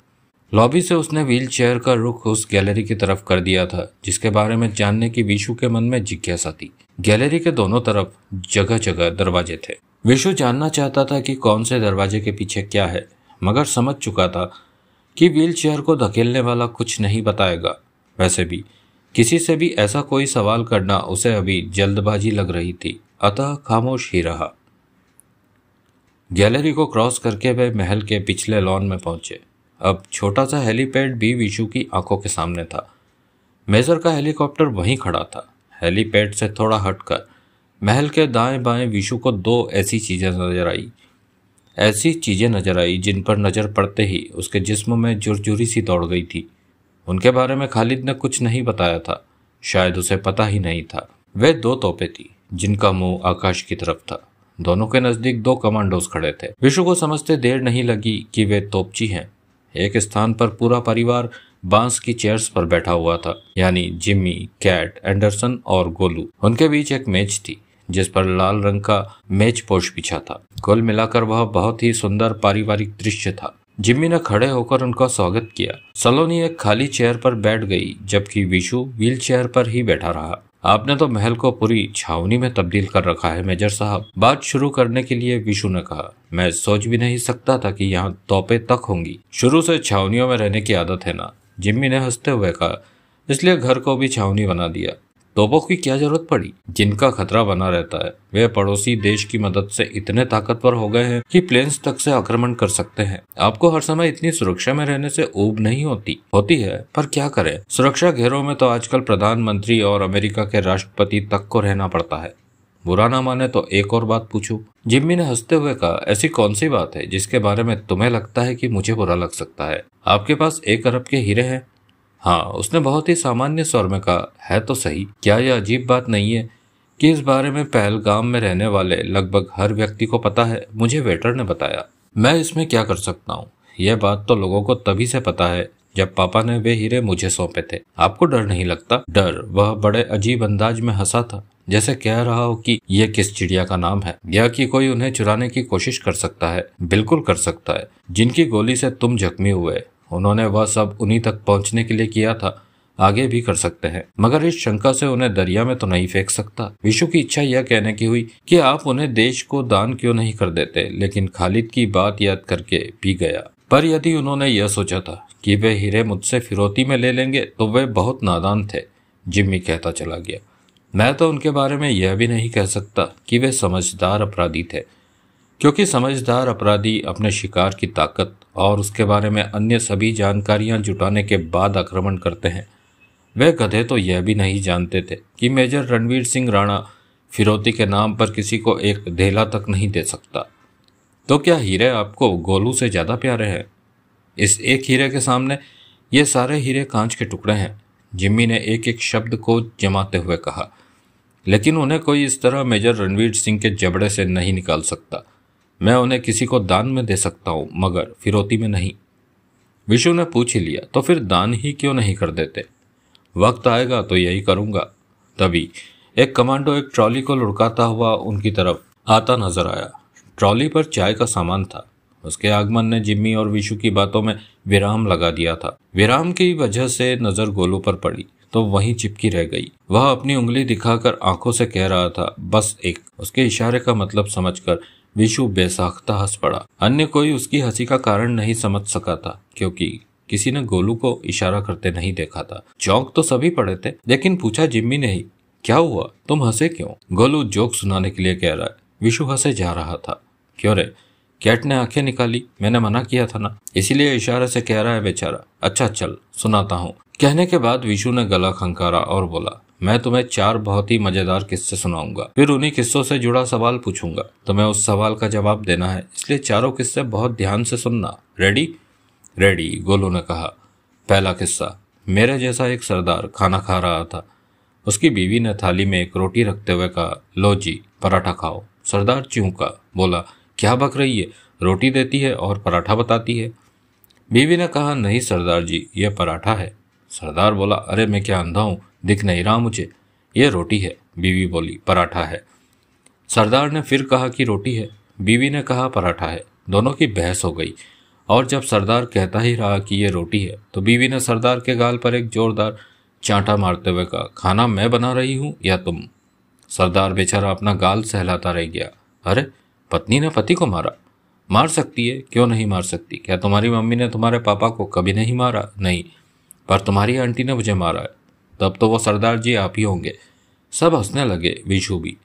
लॉबी से उसने व्हील चेयर का रुख उस गैलरी की तरफ कर दिया था जिसके बारे में जानने की विशु के मन में जिज्ञासा थी गैलरी के दोनों तरफ जगह जगह दरवाजे थे विशु जानना चाहता था कि कौन से दरवाजे के पीछे क्या है मगर समझ चुका था कि व्हीलचेयर को धकेलने वाला कुछ नहीं बताएगा वैसे भी किसी से भी ऐसा कोई सवाल करना उसे अभी जल्दबाजी लग रही थी अतः खामोश ही रहा गैलरी को क्रॉस करके वे महल के पिछले लॉन में पहुंचे अब छोटा सा हेलीपैड भी विशु की आंखों के सामने था मेजर का हेलीकॉप्टर वहीं खड़ा था हेलीपैड से थोड़ा हटकर महल के दाएं बाएं विशु को दो ऐसी चीज़ें नजर आई ऐसी चीज़ें नजर आई जिन पर नज़र पड़ते ही उसके जिस्म में जुरजुरी सी दौड़ गई थी उनके बारे में खालिद ने कुछ नहीं बताया था शायद उसे पता ही नहीं था वे दो तोपे थी जिनका मुंह आकाश की तरफ था दोनों के नज़दीक दो कमांडोज खड़े थे विशु को समझते देर नहीं लगी कि वे तोपची हैं एक स्थान पर पूरा परिवार बांस की चेयर्स पर बैठा हुआ था यानी जिम्मी कैट एंडरसन और गोलू उनके बीच एक मेज थी जिस पर लाल रंग का मेज पोष बिछा था कुल मिलाकर वह बहुत ही सुंदर पारिवारिक दृश्य था जिम्मी ने खड़े होकर उनका स्वागत किया सलोनी एक खाली चेयर पर बैठ गई जबकि विशु व्हील चेयर पर ही बैठा रहा आपने तो महल को पूरी छावनी में तब्दील कर रखा है मेजर साहब बात शुरू करने के लिए विशु ने कहा मैं सोच भी नहीं सकता था कि यहाँ तोपे तक होंगी शुरू से छावनियों में रहने की आदत है ना जिम्मी ने हंसते हुए कहा इसलिए घर को भी छावनी बना दिया तोपों की क्या जरूरत पड़ी जिनका खतरा बना रहता है वे पड़ोसी देश की मदद से इतने ताकतवर हो गए हैं कि प्लेन्स तक से आक्रमण कर सकते हैं आपको हर समय इतनी सुरक्षा में रहने से ऊब नहीं होती होती है पर क्या करें सुरक्षा घेरों में तो आजकल प्रधानमंत्री और अमेरिका के राष्ट्रपति तक को रहना पड़ता है बुरा ना माने तो एक और बात पूछू जिम्मी ने हंसते हुए कहा ऐसी कौन सी बात है जिसके बारे में तुम्हें लगता है कि मुझे बुरा लग सकता है आपके पास एक अरब के हीरे हैं हाँ उसने बहुत ही सामान्य स्वर में कहा है तो सही क्या यह अजीब बात नहीं है कि इस बारे में पहलगाम में रहने वाले लगभग हर व्यक्ति को पता है मुझे वेटर ने बताया मैं इसमें क्या कर सकता हूँ यह बात तो लोगों को तभी से पता है जब पापा ने वे हीरे मुझे सौंपे थे आपको डर नहीं लगता डर वह बड़े अजीब अंदाज में हंसा था जैसे कह रहा हो कि यह किस चिड़िया का नाम है या कि कोई उन्हें चुराने की कोशिश कर सकता है बिल्कुल कर सकता है जिनकी गोली से तुम जख्मी हुए उन्होंने वह सब उन्हीं तक पहुंचने के लिए किया था आगे भी कर सकते हैं मगर इस शंका से उन्हें दरिया में तो नहीं फेंक सकता विशु की इच्छा यह कहने की हुई कि आप उन्हें देश को दान क्यों नहीं कर देते लेकिन खालिद की बात याद करके भी गया पर यदि उन्होंने यह सोचा था कि वे हीरे मुझसे फिरौती में ले लेंगे तो वे बहुत नादान थे जिम्मी कहता चला गया मैं तो उनके बारे में यह भी नहीं कह सकता कि वे समझदार अपराधी थे क्योंकि समझदार अपराधी अपने शिकार की ताकत और उसके बारे में अन्य सभी जानकारियां जुटाने के बाद आक्रमण करते हैं वे गधे तो यह भी नहीं जानते थे कि मेजर रणवीर सिंह राणा फिरौती के नाम पर किसी को एक ढेला तक नहीं दे सकता तो क्या हीरे आपको गोलू से ज़्यादा प्यारे हैं इस एक हीरे के सामने ये सारे हीरे कांच के टुकड़े हैं जिम्मी ने एक एक शब्द को जमाते हुए कहा लेकिन उन्हें कोई इस तरह मेजर रणवीर सिंह के जबड़े से नहीं निकाल सकता मैं उन्हें किसी को दान में दे सकता हूँ मगर फिरौती में नहीं विशु ने पूछ ही लिया तो फिर दान ही क्यों नहीं कर देते वक्त आएगा तो यही करूँगा तभी एक कमांडो एक ट्रॉली को लुढ़काता हुआ उनकी तरफ आता नजर आया ट्रॉली पर चाय का सामान था उसके आगमन ने जिम्मी और विशु की बातों में विराम लगा दिया था विराम की वजह से नजर गोलू पर पड़ी तो वहीं चिपकी रह गई वह अपनी उंगली दिखाकर आंखों से कह रहा था बस एक उसके इशारे का मतलब समझकर विशु बेसाखता हंस पड़ा अन्य कोई उसकी हंसी का कारण नहीं समझ सका था क्योंकि किसी ने गोलू को इशारा करते नहीं देखा था चौंक तो सभी पड़े थे लेकिन पूछा जिम्मी नहीं क्या हुआ तुम हंसे क्यों गोलू जोक सुनाने के लिए कह रहा है विशु हंसे जा रहा था क्यों रे कैट ने आंखें निकाली मैंने मना किया था ना इसीलिए इशारे से कह रहा है बेचारा अच्छा चल सुनाता हूँ कहने के बाद विशु ने गला खंकारा और बोला मैं तुम्हें चार बहुत ही मजेदार किस्से सुनाऊंगा फिर उन्हीं किस्सों से जुड़ा सवाल पूछूंगा तुम्हें तो उस सवाल का जवाब देना है इसलिए चारों किस्से बहुत ध्यान से सुनना रेडी रेडी गोलू ने कहा पहला किस्सा मेरे जैसा एक सरदार खाना खा रहा था उसकी बीवी ने थाली में एक रोटी रखते हुए कहा लो जी पराठा खाओ सरदार चूंका बोला क्या बक रही है रोटी देती है और पराठा बताती है बीवी ने कहा नहीं सरदार जी यह पराठा है सरदार बोला अरे मैं क्या अंधा हूँ दिख नहीं रहा मुझे ये रोटी है बीवी बोली पराठा है सरदार ने फिर कहा कि रोटी है बीवी ने कहा पराठा है दोनों की बहस हो गई और जब सरदार कहता ही रहा कि ये रोटी है तो बीवी ने सरदार के गाल पर एक जोरदार चांटा मारते हुए कहा खाना मैं बना रही हूँ या तुम सरदार बेचारा अपना गाल सहलाता रह गया अरे पत्नी ने पति को मारा मार सकती है क्यों नहीं मार सकती क्या तुम्हारी मम्मी ने तुम्हारे पापा को कभी नहीं मारा नहीं पर तुम्हारी आंटी ने मुझे मारा है तब तो वो सरदार जी आप ही होंगे सब हंसने लगे विशु भी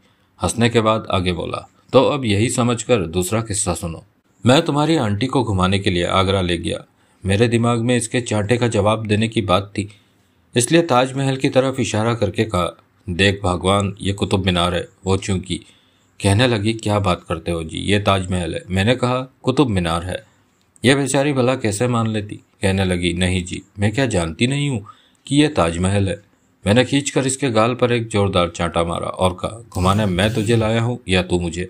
हंसने के बाद आगे बोला तो अब यही समझकर दूसरा किस्सा सुनो मैं तुम्हारी आंटी को घुमाने के लिए आगरा ले गया मेरे दिमाग में इसके चांटे का जवाब देने की बात थी इसलिए ताजमहल की तरफ इशारा करके कहा देख भगवान ये कुतुब मीनार है वो चूंकि कहने लगी क्या बात करते हो जी ये ताजमहल है मैंने कहा कुतुब मीनार है यह बेचारी भला कैसे मान लेती कहने लगी नहीं जी मैं क्या जानती नहीं हूँ कि यह ताजमहल है मैंने खींचकर इसके गाल पर एक जोरदार चांटा मारा और कहा घुमाने मैं तुझे लाया हूँ या तू मुझे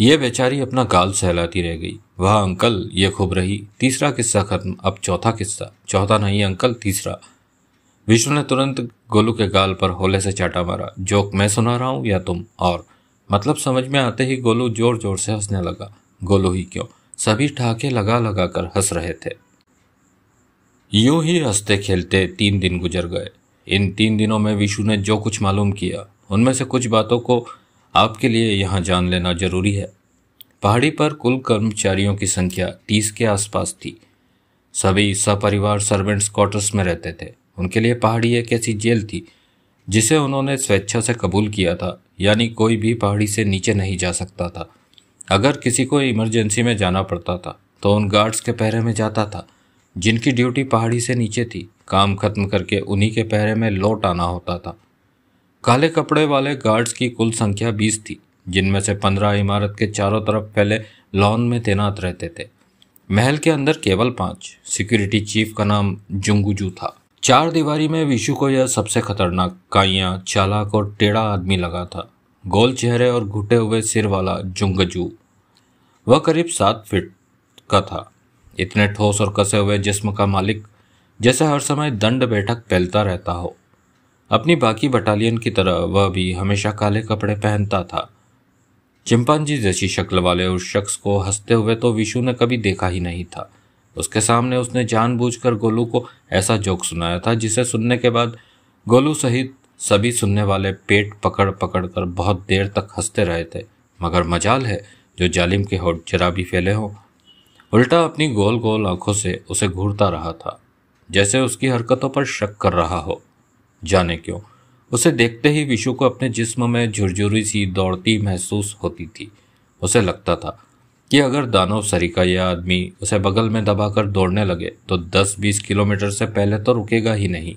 ये बेचारी अपना गाल सहलाती रह गई वह अंकल ये खूब रही तीसरा किस्सा खत्म अब चौथा किस्सा चौथा नहीं अंकल तीसरा विष्णु ने तुरंत गोलू के गाल पर होले से चाटा मारा जोक मैं सुना रहा हूँ या तुम और मतलब समझ में आते ही गोलू जोर जोर से हंसने लगा गोलू ही क्यों सभी ठाके लगा लगा कर हंस रहे थे यूं ही हंसते खेलते तीन दिन गुजर गए इन तीन दिनों में विशु ने जो कुछ मालूम किया उनमें से कुछ बातों को आपके लिए यहाँ जान लेना जरूरी है पहाड़ी पर कुल कर्मचारियों की संख्या तीस के आसपास थी सभी सपरिवार सर्वेंट्स क्वार्टर्स में रहते थे उनके लिए पहाड़ी एक ऐसी जेल थी जिसे उन्होंने स्वेच्छा से कबूल किया था यानी कोई भी पहाड़ी से नीचे नहीं जा सकता था अगर किसी को इमरजेंसी में जाना पड़ता था तो उन गार्ड्स के पहरे में जाता था जिनकी ड्यूटी पहाड़ी से नीचे थी काम खत्म करके उन्हीं के पहरे में लौट आना होता था काले कपड़े वाले गार्ड्स की कुल संख्या बीस थी जिनमें से पंद्रह इमारत के चारों तरफ फैले लॉन में तैनात रहते थे महल के अंदर केवल पांच सिक्योरिटी चीफ का नाम जुंगुजू था चार दीवारी में विशु को यह सबसे खतरनाक काइया चालाक और टेढ़ा आदमी लगा था गोल चेहरे और घुटे हुए सिर वाला जुंगजू वह करीब सात फीट का था इतने ठोस और कसे हुए जिस्म का मालिक जैसे हर समय दंड बैठक पहलता रहता हो अपनी बाकी बटालियन की तरह वह भी हमेशा काले कपड़े पहनता था चिंपांजी जैसी शक्ल वाले उस शख्स को हंसते हुए तो विशु ने कभी देखा ही नहीं था उसके सामने उसने जानबूझकर गोलू को ऐसा जोक सुनाया था जिसे सुनने के बाद गोलू सहित सभी सुनने वाले पेट पकड़ पकड़ कर बहुत देर तक हंसते रहे थे मगर मजाल है जो जालिम के होठ जरा भी फैले हों उल्टा अपनी गोल गोल आंखों से उसे घूरता रहा था जैसे उसकी हरकतों पर शक कर रहा हो जाने क्यों उसे देखते ही विशु को अपने जिस्म में झुरझुरी सी दौड़ती महसूस होती थी उसे लगता था कि अगर दानव सरिका यह आदमी उसे बगल में दबाकर दौड़ने लगे तो 10-20 किलोमीटर से पहले तो रुकेगा ही नहीं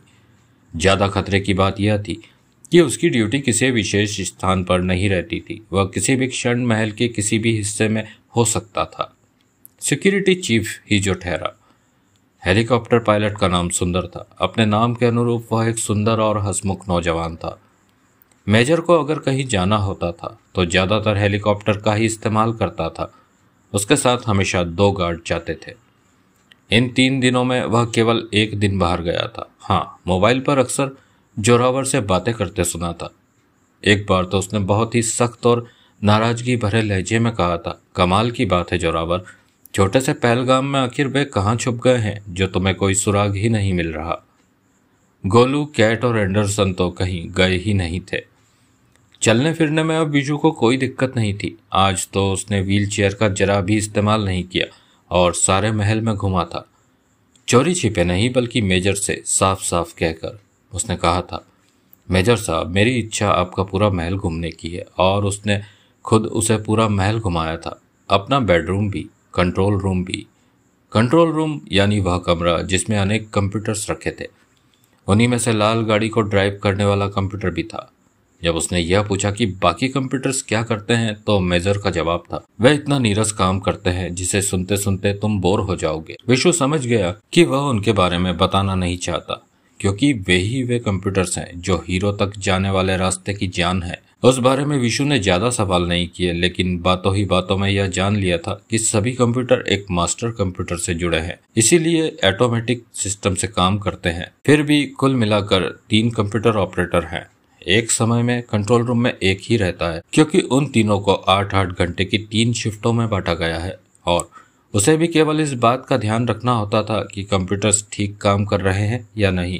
ज़्यादा खतरे की बात यह थी कि उसकी ड्यूटी किसी विशेष स्थान पर नहीं रहती थी वह किसी भी क्षण महल के किसी भी हिस्से में हो सकता था सिक्योरिटी चीफ ही जो ठहरा हेलीकॉप्टर पायलट का नाम सुंदर था अपने नाम के अनुरूप वह एक सुंदर और हसमुख नौजवान था मेजर को अगर कहीं जाना होता था तो ज़्यादातर हेलीकॉप्टर का ही इस्तेमाल करता था उसके साथ हमेशा दो गार्ड जाते थे इन तीन दिनों में वह केवल एक दिन बाहर गया था हाँ मोबाइल पर अक्सर जोरावर से बातें करते सुना था एक बार तो उसने बहुत ही सख्त और नाराजगी भरे लहजे में कहा था कमाल की बात है जोरावर छोटे से पहलगाम में आखिर वे कहाँ छुप गए हैं जो तुम्हें कोई सुराग ही नहीं मिल रहा गोलू कैट और एंडरसन तो कहीं गए ही नहीं थे चलने फिरने में अब बीजू को कोई दिक्कत नहीं थी आज तो उसने व्हीलचेयर का जरा भी इस्तेमाल नहीं किया और सारे महल में घुमा था चोरी छिपे नहीं बल्कि मेजर से साफ साफ कहकर उसने कहा था मेजर साहब मेरी इच्छा आपका पूरा महल घूमने की है और उसने खुद उसे पूरा महल घुमाया था अपना बेडरूम भी कंट्रोल रूम भी कंट्रोल रूम यानी वह कमरा जिसमें अनेक कंप्यूटर्स रखे थे उन्हीं में से लाल गाड़ी को ड्राइव करने वाला कंप्यूटर भी था जब उसने यह पूछा कि बाकी कंप्यूटर्स क्या करते हैं तो मेजर का जवाब था वह इतना नीरस काम करते हैं जिसे सुनते सुनते तुम बोर हो जाओगे विशु समझ गया कि वह उनके बारे में बताना नहीं चाहता क्योंकि वे ही वे कंप्यूटर्स हैं जो हीरो तक जाने वाले रास्ते की जान है उस बारे में विशु ने ज्यादा सवाल नहीं किए लेकिन बातों ही बातों में यह जान लिया था कि सभी कंप्यूटर एक मास्टर कंप्यूटर से जुड़े हैं इसीलिए ऑटोमेटिक सिस्टम से काम करते हैं फिर भी कुल मिलाकर तीन कंप्यूटर ऑपरेटर हैं एक समय में कंट्रोल रूम में एक ही रहता है क्योंकि उन तीनों को आठ आठ घंटे की तीन शिफ्टों में बांटा गया है और उसे भी केवल इस बात का ध्यान रखना होता था कि कंप्यूटर्स ठीक काम कर रहे हैं या नहीं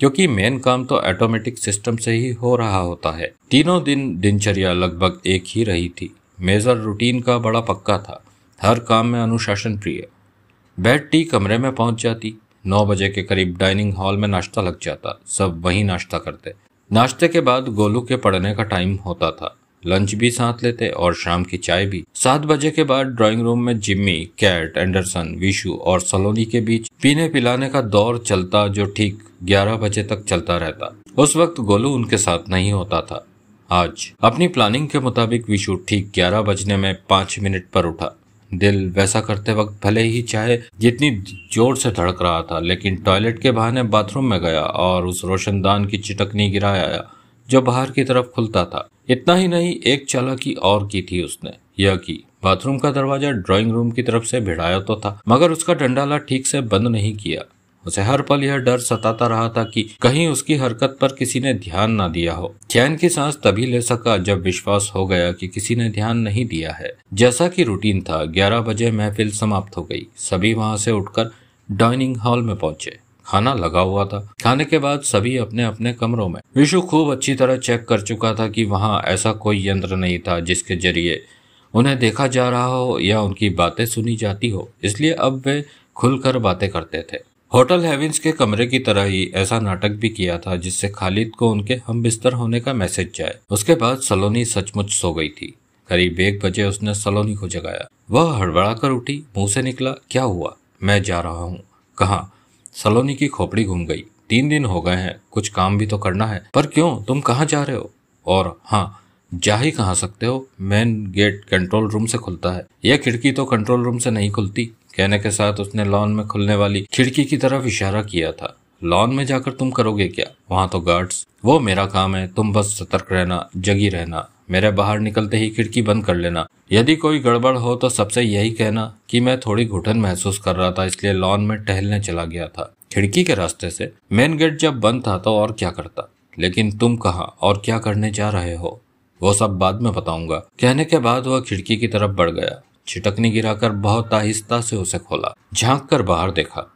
क्योंकि मेन काम तो ऑटोमेटिक सिस्टम से ही हो रहा होता है तीनों दिन दिनचर्या लगभग एक ही रही थी मेजर रूटीन का बड़ा पक्का था हर काम में अनुशासन प्रिय बेड टी कमरे में पहुंच जाती नौ बजे के करीब डाइनिंग हॉल में नाश्ता लग जाता सब वहीं नाश्ता करते नाश्ते के बाद गोलू के पढ़ने का टाइम होता था लंच भी साथ लेते और शाम की चाय भी सात बजे के बाद ड्राइंग रूम में जिम्मी कैट एंडरसन विशु और सलोनी के बीच पीने पिलाने का दौर चलता जो ठीक 11 बजे तक चलता रहता उस वक्त गोलू उनके साथ नहीं होता था आज अपनी प्लानिंग के मुताबिक विशु ठीक 11 बजने में पांच मिनट पर उठा दिल वैसा करते वक्त भले ही चाहे जितनी जोर से धड़क रहा था लेकिन टॉयलेट के बहाने बाथरूम में गया और उस रोशनदान की चिटकनी गिराया जो बाहर की तरफ खुलता था इतना ही नहीं एक चालाकी और की थी उसने यह की बाथरूम का दरवाजा ड्राइंग रूम की तरफ से भिड़ाया तो था मगर उसका डंडाला ठीक से बंद नहीं किया उसे हर पल यह डर सताता रहा था कि कहीं उसकी हरकत पर किसी ने ध्यान ना दिया हो चैन की सांस तभी ले सका जब विश्वास हो गया कि किसी ने ध्यान नहीं दिया है जैसा कि रूटीन था ग्यारह बजे महफिल समाप्त हो गई सभी वहां से उठकर डाइनिंग हॉल में पहुंचे खाना लगा हुआ था खाने के बाद सभी अपने अपने कमरों में विशु खूब अच्छी तरह चेक कर चुका था कि वहाँ ऐसा कोई यंत्र नहीं था जिसके जरिए उन्हें देखा जा रहा हो या उनकी बातें सुनी जाती हो इसलिए अब वे खुलकर बातें करते थे होटल हैविंस के कमरे की तरह ही ऐसा नाटक भी किया था जिससे खालिद को उनके हम बिस्तर होने का मैसेज जाए उसके बाद सलोनी सचमुच सो गई थी करीब एक बजे उसने सलोनी को जगाया वह हड़बड़ा कर उठी मुंह से निकला क्या हुआ मैं जा रहा हूँ कहा सलोनी की खोपड़ी घूम गई तीन दिन हो गए हैं कुछ काम भी तो करना है पर क्यों तुम कहाँ जा रहे हो और हाँ जा ही कहाँ सकते हो मेन गेट कंट्रोल रूम से खुलता है यह खिड़की तो कंट्रोल रूम से नहीं खुलती कहने के साथ उसने लॉन में खुलने वाली खिड़की की तरफ इशारा किया था लॉन में जाकर तुम करोगे क्या वहां तो गार्ड्स वो मेरा काम है तुम बस सतर्क रहना जगी रहना मेरे बाहर निकलते ही खिड़की बंद कर लेना यदि कोई गड़बड़ हो तो सबसे यही कहना कि मैं थोड़ी घुटन महसूस कर रहा था इसलिए लॉन में टहलने चला गया था खिड़की के रास्ते से मेन गेट जब बंद था तो और क्या करता लेकिन तुम कहाँ और क्या करने जा रहे हो वो सब बाद में बताऊंगा कहने के बाद वह खिड़की की तरफ बढ़ गया छिटकनी गिराकर बहुत आहिस्ता से उसे खोला झांक कर बाहर देखा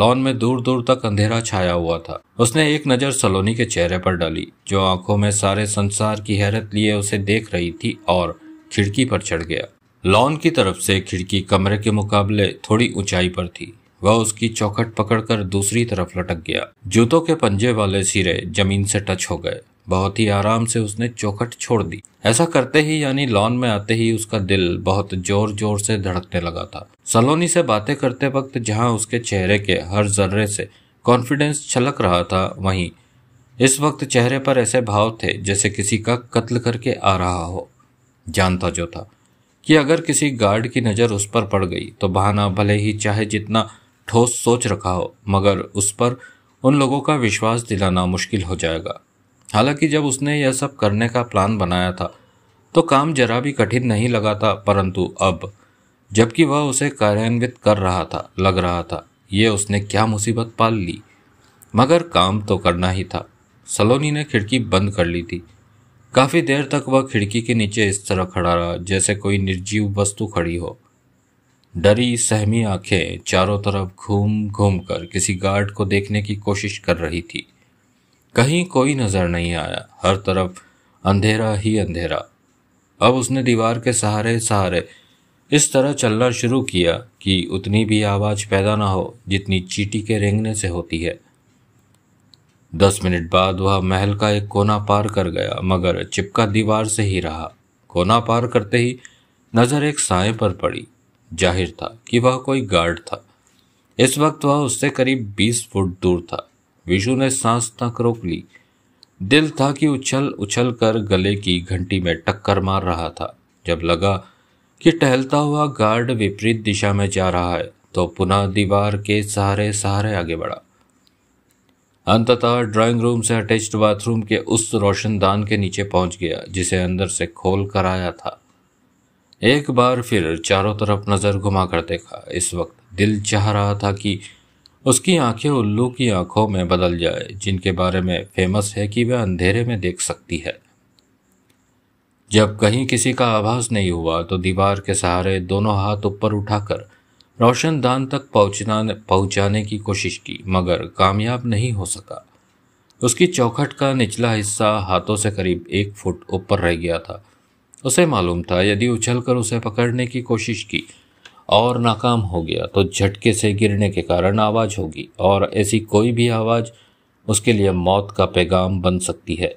लॉन में दूर दूर तक अंधेरा छाया हुआ था उसने एक नज़र सलोनी के चेहरे पर डाली जो आंखों में सारे संसार की हैरत लिए उसे देख रही थी और खिड़की पर चढ़ गया लॉन की तरफ से खिड़की कमरे के मुकाबले थोड़ी ऊंचाई पर थी वह उसकी चौखट पकड़कर दूसरी तरफ लटक गया जूतों के पंजे वाले सिरे जमीन से टच हो गए बहुत ही आराम से उसने चौखट छोड़ दी ऐसा करते ही यानी लॉन में आते ही उसका दिल बहुत जोर जोर से धड़कने लगा था सलोनी से बातें करते वक्त जहां उसके चेहरे के हर जर्रे से कॉन्फिडेंस छलक रहा था वहीं इस वक्त चेहरे पर ऐसे भाव थे जैसे किसी का कत्ल करके आ रहा हो जानता जो था कि अगर किसी गार्ड की नज़र उस पर पड़ गई तो बहाना भले ही चाहे जितना ठोस सोच रखा हो मगर उस पर उन लोगों का विश्वास दिलाना मुश्किल हो जाएगा हालांकि जब उसने यह सब करने का प्लान बनाया था तो काम जरा भी कठिन नहीं लगा था परंतु अब जबकि वह उसे कार्यान्वित कर रहा था लग रहा था ये उसने क्या मुसीबत पाल ली मगर काम तो करना ही था सलोनी ने खिड़की बंद कर ली थी काफ़ी देर तक वह खिड़की के नीचे इस तरह खड़ा रहा जैसे कोई निर्जीव वस्तु खड़ी हो डरी सहमी आंखें चारों तरफ घूम घूम कर किसी गार्ड को देखने की कोशिश कर रही थी कहीं कोई नजर नहीं आया हर तरफ अंधेरा ही अंधेरा अब उसने दीवार के सहारे सहारे इस तरह चलना शुरू किया कि उतनी भी आवाज पैदा ना हो जितनी चीटी के रेंगने से होती है दस मिनट बाद वह महल का एक कोना पार कर गया मगर चिपका दीवार से ही रहा कोना पार करते ही नजर एक साय पर पड़ी जाहिर था कि वह कोई गार्ड था इस वक्त वह उससे करीब बीस फुट दूर था विशु ने सांस तक रोक ली दिल था कि उछल उछल कर गले की घंटी में टक्कर मार रहा था जब लगा कि टहलता हुआ गार्ड विपरीत दिशा में जा रहा है तो पुनः दीवार के सहारे सहारे आगे बढ़ा अंततः ड्राइंग रूम से अटैच्ड बाथरूम के उस रोशनदान के नीचे पहुंच गया जिसे अंदर से खोल कर आया था एक बार फिर चारों तरफ नजर घुमा कर देखा इस वक्त दिल चाह रहा था कि उसकी आंखें उल्लू की आंखों में बदल जाए जिनके बारे में फेमस है कि वह अंधेरे में देख सकती है जब कहीं किसी का आभास नहीं हुआ तो दीवार के सहारे दोनों हाथ ऊपर उठाकर रोशनदान तक पहुंचना पहुंचाने की कोशिश की मगर कामयाब नहीं हो सका उसकी चौखट का निचला हिस्सा हाथों से करीब एक फुट ऊपर रह गया था उसे मालूम था यदि उछलकर उसे पकड़ने की कोशिश की और नाकाम हो गया तो झटके से गिरने के कारण आवाज़ होगी और ऐसी कोई भी आवाज़ उसके लिए मौत का पैगाम बन सकती है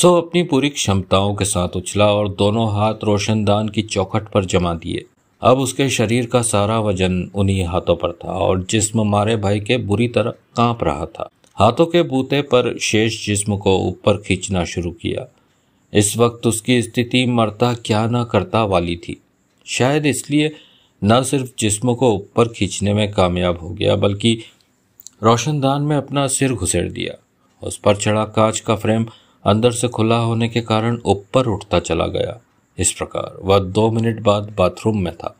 सो अपनी पूरी क्षमताओं के साथ उछला और दोनों हाथ रोशनदान की चौखट पर जमा दिए अब उसके शरीर का सारा वजन उन्हीं हाथों पर था और जिस्म मारे भाई के बुरी तरह कांप रहा था हाथों के बूते पर शेष जिस्म को ऊपर खींचना शुरू किया इस वक्त उसकी स्थिति मरता क्या ना करता वाली थी शायद इसलिए न सिर्फ जिस्म को ऊपर खींचने में कामयाब हो गया बल्कि रोशनदान में अपना सिर घुसेड़ दिया उस पर चढ़ा कांच का फ्रेम अंदर से खुला होने के कारण ऊपर उठता चला गया इस प्रकार वह दो मिनट बाद बाथरूम में था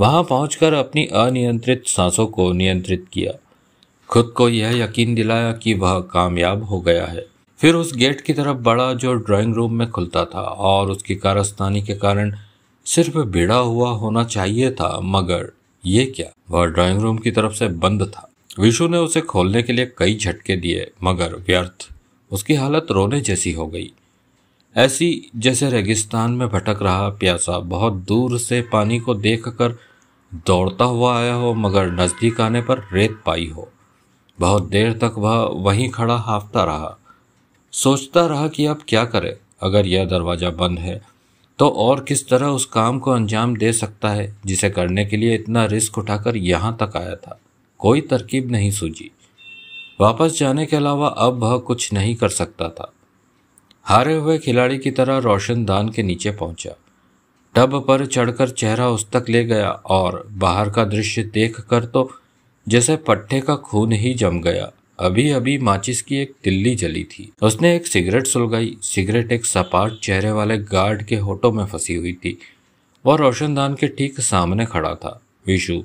वहां पहुंचकर अपनी अनियंत्रित सांसों को नियंत्रित किया खुद को यह यकीन दिलाया कि वह कामयाब हो गया है फिर उस गेट की तरफ बढ़ा जो ड्राइंग रूम में खुलता था और उसकी कारस्तानी के कारण सिर्फ बिड़ा हुआ होना चाहिए था मगर ये क्या वह ड्राइंग रूम की तरफ से बंद था विशु ने उसे खोलने के लिए कई झटके दिए मगर व्यर्थ उसकी हालत रोने जैसी हो गई ऐसी जैसे रेगिस्तान में भटक रहा प्यासा बहुत दूर से पानी को देखकर दौड़ता हुआ आया हो मगर नज़दीक आने पर रेत पाई हो बहुत देर तक वह वहीं खड़ा हाफता रहा सोचता रहा कि अब क्या करे अगर यह दरवाज़ा बंद है तो और किस तरह उस काम को अंजाम दे सकता है जिसे करने के लिए इतना रिस्क उठाकर यहाँ तक आया था कोई तरकीब नहीं सूझी वापस जाने के अलावा अब वह कुछ नहीं कर सकता था हारे हुए खिलाड़ी की तरह रोशन दान के नीचे पहुंचा टब पर चढ़कर चेहरा उस तक ले गया और बाहर का दृश्य देख कर तो जैसे पट्टे का खून ही जम गया अभी अभी माचिस की एक तिल्ली जली थी उसने एक सिगरेट सुलगाई सिगरेट एक सपाट चेहरे वाले गार्ड के होठों में फंसी हुई थी वह रोशनदान के ठीक सामने खड़ा था विशु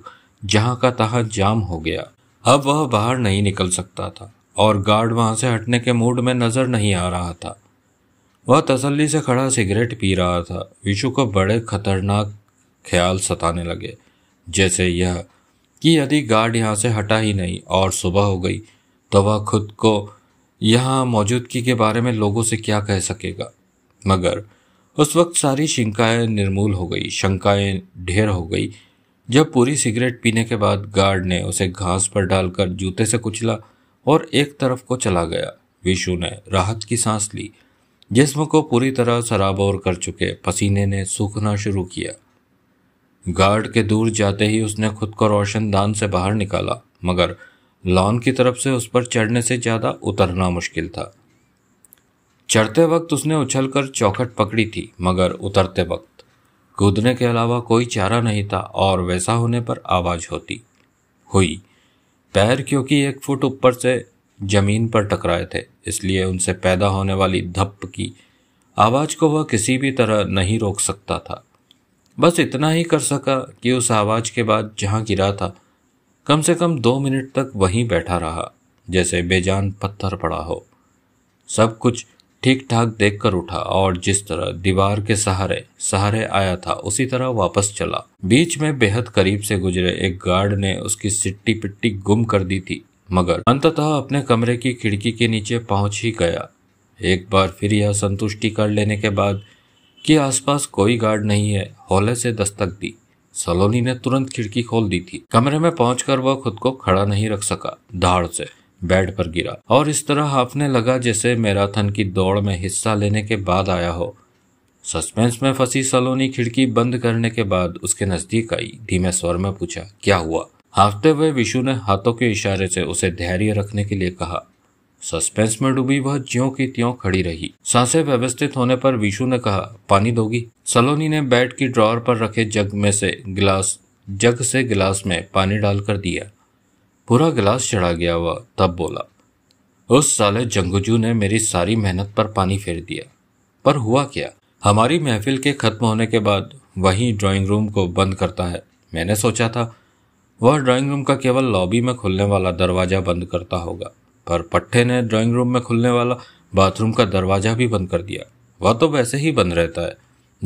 जहां का तहा जाम हो गया अब वह बाहर नहीं निकल सकता था और गार्ड वहां से हटने के मूड में नजर नहीं आ रहा था वह तसल्ली से खड़ा सिगरेट पी रहा था विशु को बड़े खतरनाक ख्याल सताने लगे जैसे यह कि यदि गार्ड यहाँ से हटा ही नहीं और सुबह हो गई तो वह खुद को यहाँ मौजूदगी के बारे में लोगों से क्या कह सकेगा मगर उस वक्त सारी शंकाएं निर्मूल हो गई शंकाएं ढेर हो गई जब पूरी सिगरेट पीने के बाद गार्ड ने उसे घास पर डालकर जूते से कुचला और एक तरफ को चला गया विशु ने राहत की सांस ली जिस्म को पूरी तरह और कर चुके पसीने ने सूखना शुरू किया गार्ड के दूर जाते ही उसने खुद को रोशनदान से बाहर निकाला मगर लॉन की तरफ से उस पर चढ़ने से ज़्यादा उतरना मुश्किल था चढ़ते वक्त उसने उछलकर चौखट पकड़ी थी मगर उतरते वक्त कूदने के अलावा कोई चारा नहीं था और वैसा होने पर आवाज़ होती हुई पैर क्योंकि एक फुट ऊपर से जमीन पर टकराए थे इसलिए उनसे पैदा होने वाली धप की आवाज़ को वह किसी भी तरह नहीं रोक सकता था बस इतना ही कर सका कि उस आवाज़ के बाद जहां गिरा था कम से कम दो मिनट तक वहीं बैठा रहा जैसे बेजान पत्थर पड़ा हो सब कुछ ठीक ठाक देखकर उठा और जिस तरह दीवार के सहारे सहारे आया था उसी तरह वापस चला बीच में बेहद करीब से गुजरे एक गार्ड ने उसकी सिट्टी पिट्टी गुम कर दी थी मगर अंततः अपने कमरे की खिड़की के नीचे पहुंच ही गया एक बार फिर यह संतुष्टि कर लेने के बाद कि आसपास कोई गार्ड नहीं है हौले से दस्तक दी सलोनी ने तुरंत खिड़की खोल दी थी कमरे में पहुंचकर वह खुद को खड़ा नहीं रख सका धाड़ से बेड पर गिरा और इस तरह हाफने लगा जैसे मैराथन की दौड़ में हिस्सा लेने के बाद आया हो सस्पेंस में फंसी सलोनी खिड़की बंद करने के बाद उसके नजदीक आई धीमे स्वर में पूछा क्या हुआ हाफते हुए विशु ने हाथों के इशारे से उसे धैर्य रखने के लिए कहा सस्पेंस में डूबी वह ज्यो की त्यों खड़ी रही सांसें व्यवस्थित होने पर विशु ने कहा पानी दोगी सलोनी ने बेड की ड्रॉर पर रखे जग में से गिलास जग से गिलास में पानी डालकर दिया पूरा गिलास चढ़ा गया वह तब बोला उस साले जंगजू ने मेरी सारी मेहनत पर पानी फेर दिया पर हुआ क्या हमारी महफिल के खत्म होने के बाद वही ड्राइंग रूम को बंद करता है मैंने सोचा था वह ड्राइंग रूम का केवल लॉबी में खुलने वाला दरवाजा बंद करता होगा पर पट्टे ने ड्राइंग रूम में खुलने वाला बाथरूम का दरवाजा भी बंद कर दिया वह तो वैसे ही बंद रहता है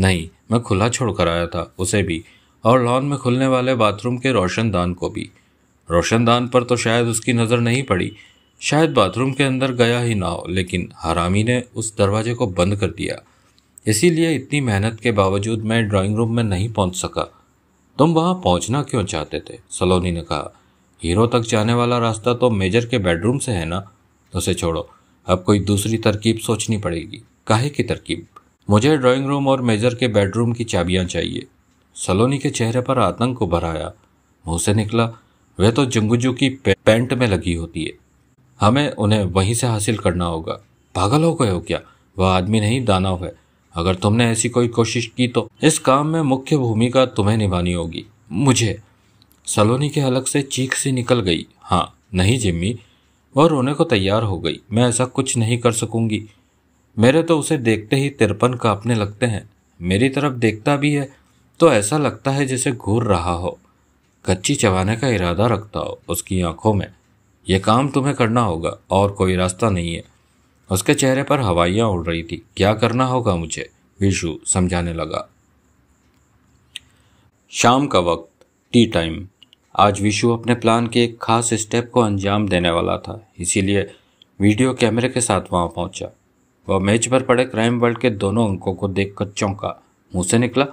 नहीं मैं खुला छोड़कर आया था उसे भी और लॉन में खुलने वाले बाथरूम के रोशनदान को भी रोशनदान पर तो शायद उसकी नज़र नहीं पड़ी शायद बाथरूम के अंदर गया ही ना हो लेकिन हरामी ने उस दरवाजे को बंद कर दिया इसीलिए इतनी मेहनत के बावजूद मैं ड्राइंग रूम में नहीं पहुंच सका तुम वहां पहुंचना क्यों चाहते थे सलोनी ने कहा हीरो तक जाने वाला रास्ता तो मेजर के बेडरूम से है ना उसे छोड़ो अब कोई दूसरी तरकीब सोचनी पड़ेगी काहे की तरकीब मुझे ड्राइंग रूम और मेजर के बेडरूम की चाबियां चाहिए सलोनी के चेहरे पर आतंक उभर आया मुंह से निकला वह तो जंगुजू की पैंट में लगी होती है हमें उन्हें वहीं से हासिल करना होगा पागल हो गए हो क्या वह आदमी नहीं दानव है अगर तुमने ऐसी कोई कोशिश की तो इस काम में मुख्य भूमिका तुम्हें निभानी होगी मुझे सलोनी के हलक से चीख सी निकल गई हाँ नहीं जिम्मी वह रोने को तैयार हो गई मैं ऐसा कुछ नहीं कर सकूंगी मेरे तो उसे देखते ही तिरपन कांपने लगते हैं मेरी तरफ देखता भी है तो ऐसा लगता है जैसे घूर रहा हो कच्ची चबाने का इरादा रखता हो उसकी आंखों में यह काम तुम्हें करना होगा और कोई रास्ता नहीं है उसके चेहरे पर हवाइयाँ उड़ रही थी क्या करना होगा मुझे विशु समझाने लगा शाम का वक्त टी टाइम आज विशु अपने प्लान के एक खास स्टेप को अंजाम देने वाला था इसीलिए वीडियो कैमरे के साथ वहां पहुंचा वह मेज पर पड़े क्राइम वर्ल्ड के दोनों अंकों को देखकर चौंका मुंह से निकला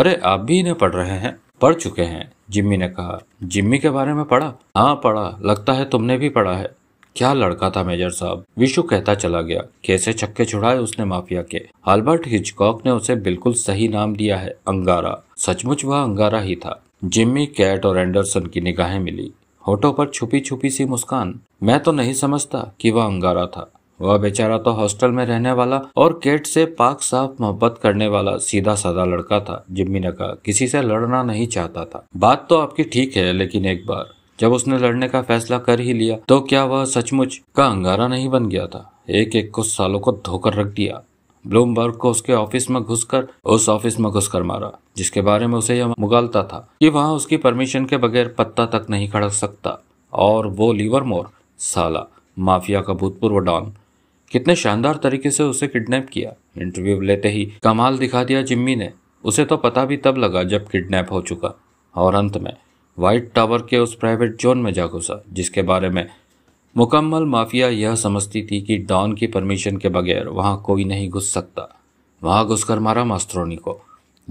अरे आप भी इन्हें पढ़ रहे हैं पढ़ चुके हैं जिम्मी ने कहा जिम्मी के बारे में पढ़ा हाँ पढ़ा लगता है तुमने भी पढ़ा है क्या लड़का था मेजर साहब विशु कहता चला गया कैसे छक्के छुड़ाए उसने माफिया के हालबर्ट हिचकॉक ने उसे बिल्कुल सही नाम दिया है अंगारा सचमुच वह अंगारा ही था जिम्मी कैट और एंडरसन की निगाहें मिली होठों पर छुपी छुपी सी मुस्कान मैं तो नहीं समझता कि वह अंगारा था वह बेचारा तो हॉस्टल में रहने वाला और केट से पाक साफ मोहब्बत करने वाला सीधा साधा लड़का था जिम्मी ने कहा किसी से लड़ना नहीं चाहता था बात तो आपकी ठीक है लेकिन एक बार जब उसने लड़ने का फैसला कर ही लिया तो क्या वह सचमुच का अंगारा नहीं बन गया था एक एक को सालों को धोकर रख दिया ब्लूमबर्ग को उसके ऑफिस में घुसकर उस ऑफिस में घुसकर मारा जिसके बारे में उसे यह मुगालता था कि वहां उसकी परमिशन के बगैर पत्ता तक नहीं खड़क सकता और वो लीवर मोर साला माफिया का भूतपूर्व डॉन कितने शानदार तरीके से उसे किडनैप किया इंटरव्यू लेते ही कमाल दिखा दिया जिम्मी ने उसे तो पता भी तब लगा जब किडनैप हो चुका और अंत में व्हाइट टावर के उस प्राइवेट जोन में जा घुसा जिसके बारे में मुकम्मल माफिया यह समझती थी कि डॉन की परमिशन के बगैर वहाँ कोई नहीं घुस सकता वहाँ घुसकर मारा मास्त्रोनी को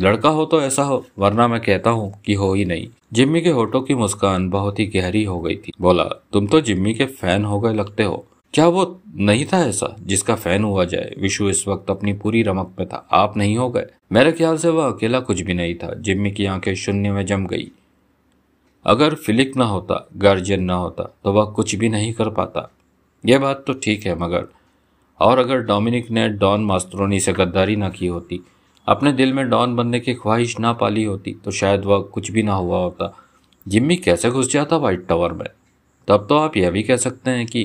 लड़का हो तो ऐसा हो वरना मैं कहता हूँ कि हो ही नहीं जिम्मी के होठों की मुस्कान बहुत ही गहरी हो गई थी बोला तुम तो जिम्मी के फैन हो गए लगते हो क्या वो नहीं था ऐसा जिसका फैन हुआ जाए विशु इस वक्त अपनी पूरी रमक में था आप नहीं हो गए मेरे ख्याल से वह अकेला कुछ भी नहीं था जिम्मी की आंखें शून्य में जम गई अगर फिलिक ना होता गार्जियन ना होता तो वह कुछ भी नहीं कर पाता यह बात तो ठीक है मगर और अगर डोमिनिक ने डॉन मास्त्रोनी से गद्दारी ना की होती अपने दिल में डॉन बनने की ख्वाहिश ना पाली होती तो शायद वह कुछ भी ना हुआ होता जिम्मी कैसे घुस जाता वाइट टावर में तब तो आप यह भी कह सकते हैं कि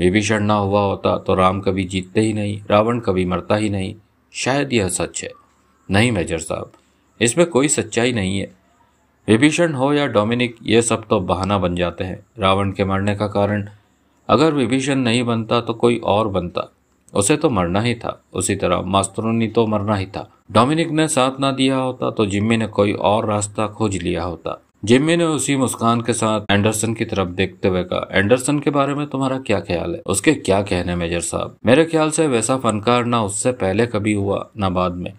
विभीषण ना हुआ होता तो राम कभी जीतते ही नहीं रावण कभी मरता ही नहीं शायद यह सच है नहीं मेजर साहब इसमें कोई सच्चाई नहीं है विभीषण हो या डोमिनिक ये सब तो बहाना बन जाते हैं रावण के मरने का कारण अगर विभीषण नहीं बनता तो कोई और बनता उसे तो मरना ही था उसी तरह मास्तरोनी तो मरना ही था डोमिनिक ने साथ ना दिया होता तो जिम्मी ने कोई और रास्ता खोज लिया होता जिम्मी ने उसी मुस्कान के साथ एंडरसन की तरफ देखते हुए कहा एंडरसन के बारे में तुम्हारा क्या ख्याल है उसके क्या कहने मेजर साहब मेरे ख्याल से वैसा फनकार ना उससे पहले कभी हुआ ना बाद में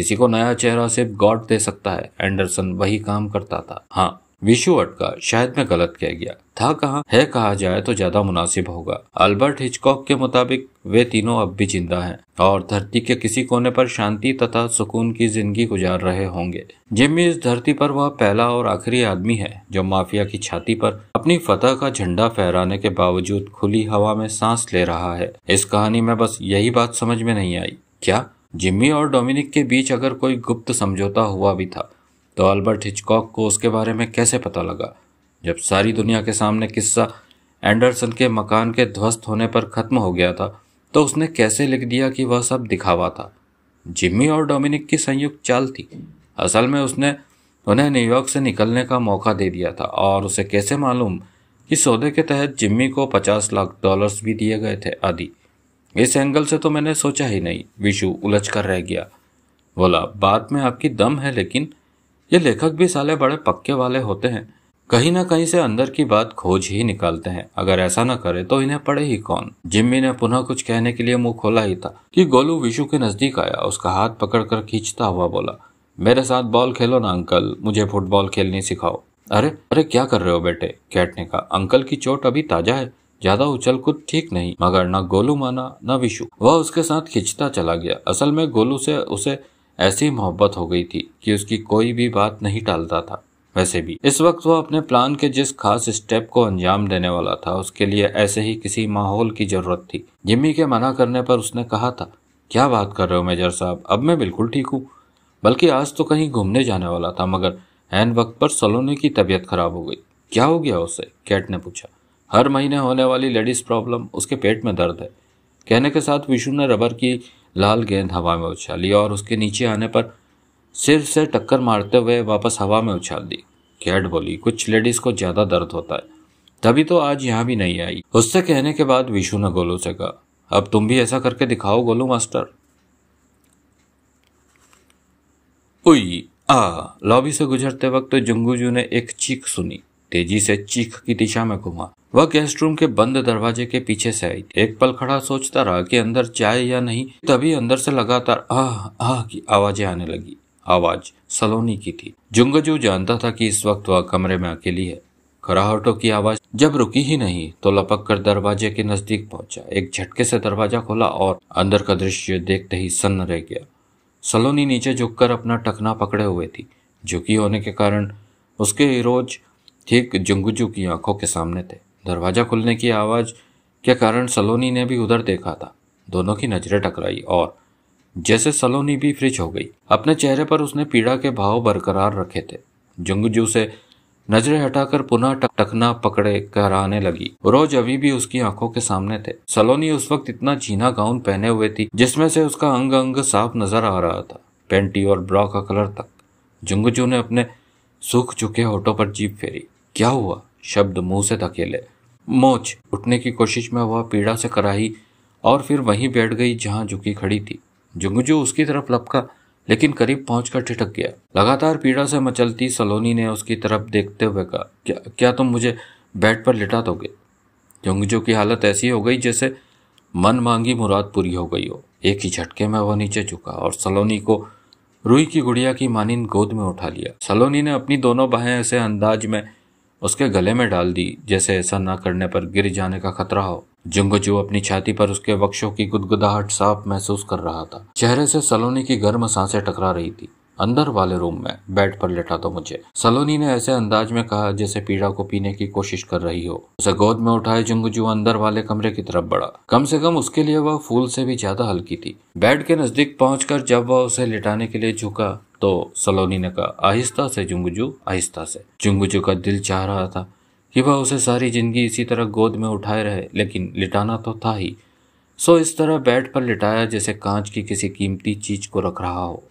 किसी को नया चेहरा सिर्फ गॉड दे सकता है एंडरसन वही काम करता था हाँ विशु अटका शायद मैं गलत कह गया था कहा है कहा जाए तो ज्यादा मुनासिब होगा अल्बर्ट हिचकॉक के मुताबिक वे तीनों अब भी जिंदा हैं और धरती के किसी कोने पर शांति तथा सुकून की जिंदगी गुजार रहे होंगे जिम्मी इस धरती पर वह पहला और आखिरी आदमी है जो माफिया की छाती पर अपनी फतह का झंडा फहराने के बावजूद खुली हवा में सांस ले रहा है इस कहानी में बस यही बात समझ में नहीं आई क्या जिम्मी और डोमिनिक के बीच अगर कोई गुप्त समझौता हुआ भी था तो अल्बर्ट हिचकॉक को उसके बारे में कैसे पता लगा जब सारी दुनिया के सामने किस्सा एंडरसन के मकान के ध्वस्त होने पर खत्म हो गया था तो उसने कैसे लिख दिया कि वह सब दिखावा था जिम्मी और डोमिनिक की संयुक्त चाल थी असल में उसने उन्हें न्यूयॉर्क से निकलने का मौका दे दिया था और उसे कैसे मालूम कि सौदे के तहत जिम्मी को पचास लाख डॉलर्स भी दिए गए थे आदि इस एंगल से तो मैंने सोचा ही नहीं विशु उलझ कर रह गया बोला बात में आपकी दम है लेकिन ये लेखक भी साले बड़े पक्के वाले होते हैं कहीं ना कहीं से अंदर की बात खोज ही निकालते हैं अगर ऐसा ना करे तो इन्हें पड़े ही कौन जिम्मी ने पुनः कुछ कहने के लिए मुंह खोला ही था कि गोलू विशु के नजदीक आया उसका हाथ पकड़कर खींचता हुआ बोला मेरे साथ बॉल खेलो ना अंकल मुझे फुटबॉल खेलनी सिखाओ अरे अरे क्या कर रहे हो बेटे कैट ने कहा अंकल की चोट अभी ताजा है ज्यादा उछल कूद ठीक नहीं मगर न गोलू माना न विशु वह उसके साथ खिंचता चला गया असल में गोलू से उसे ऐसी मोहब्बत हो गई थी कि उसकी कोई भी बात नहीं टालता था वैसे भी इस वक्त वह अपने प्लान के जिस खास स्टेप को अंजाम देने वाला था उसके लिए ऐसे ही किसी माहौल की जरूरत थी जिम्मी के मना करने पर उसने कहा था क्या बात कर रहे हो मेजर साहब अब मैं बिल्कुल ठीक हूँ बल्कि आज तो कहीं घूमने जाने वाला था मगर एन वक्त पर सलोनी की तबीयत खराब हो गई क्या हो गया उसे कैट ने पूछा हर महीने होने वाली लेडीज प्रॉब्लम उसके पेट में दर्द है कहने के साथ विशु ने रबर की लाल गेंद हवा में उछाली और उसके नीचे आने पर सिर से टक्कर मारते हुए वापस हवा में उछाल दी कैट बोली कुछ लेडीज को ज्यादा दर्द होता है तभी तो आज यहाँ भी नहीं आई उससे कहने के बाद विशु ने गोलू से कहा अब तुम भी ऐसा करके दिखाओ गोलू मास्टर उई आ लॉबी से गुजरते वक्त तो जंगूजू ने एक चीख सुनी तेजी से चीख की दिशा में घुमा वह गेस्ट रूम के बंद दरवाजे के पीछे से आई एक पल खड़ा सोचता रहा कि अंदर चाय या नहीं तभी अंदर से लगातार आह आह की आवाजें आने लगी आवाज सलोनी की थी जुंगजू जानता था कि इस वक्त वह कमरे में अकेली है कराहटों की आवाज जब रुकी ही नहीं तो लपक कर दरवाजे के नजदीक पहुंचा एक झटके से दरवाजा खोला और अंदर का दृश्य देखते ही सन्न रह गया सलोनी नीचे झुककर अपना टकना पकड़े हुए थी झुकी होने के कारण उसके रोज ठीक जंगुजू की आंखों के सामने थे दरवाजा खुलने की आवाज के कारण सलोनी ने भी उधर देखा था दोनों की नजरें टकराई और जैसे सलोनी भी फ्रिज हो गई अपने चेहरे पर उसने पीड़ा के भाव बरकरार रखे थे जंगुजू से नजरें हटाकर पुनः टकना पकड़े कहराने लगी रोज अभी भी उसकी आंखों के सामने थे सलोनी उस वक्त इतना चीना गाउन पहने हुए थी जिसमें से उसका अंग अंग साफ नजर आ रहा था पेंटी और ब्रा का कलर तक जंगजू ने अपने सूख चुके होठों पर जीप फेरी क्या हुआ शब्द मुंह से धकेले मोच उठने की कोशिश में वह पीड़ा से कराही और फिर वहीं बैठ गई जहां झुकी खड़ी थी जुंगजू उसकी तरफ लपका लेकिन करीब पहुंचकर ठिठक गया लगातार पीड़ा से मचलती सलोनी ने उसकी तरफ देखते हुए कहा क्या क्या तुम मुझे बेड पर लिटा दोगे जुंगजू की हालत ऐसी हो गई जैसे मन मांगी मुराद पूरी हो गई हो एक ही झटके में वह नीचे झुका और सलोनी को रूई की गुड़िया की मानिंद गोद में उठा लिया सलोनी ने अपनी दोनों बाहें ऐसे अंदाज में उसके गले में डाल दी जैसे ऐसा ना करने पर गिर जाने का खतरा हो जुंगजू अपनी छाती पर उसके वक्षों की गुदगुदाहट साफ महसूस कर रहा था चेहरे से सलोनी की गर्म सांसें टकरा रही थी अंदर वाले रूम में बेड पर लेटा दो मुझे सलोनी ने ऐसे अंदाज में कहा जैसे पीड़ा को पीने की कोशिश कर रही हो उसे गोद में उठाए जंगजू अंदर वाले कमरे की तरफ बढ़ा कम से कम उसके लिए वह फूल से भी ज्यादा हल्की थी बेड के नजदीक पहुंचकर जब वह उसे लिटाने के लिए झुका तो सलोनी ने कहा आहिस्ता से जुंगजू आहिस्ता से जुंगजू का दिल चाह रहा था कि वह उसे सारी जिंदगी इसी तरह गोद में उठाए रहे लेकिन लिटाना तो था ही सो इस तरह बेड पर लिटाया जैसे कांच की किसी कीमती चीज को रख रहा हो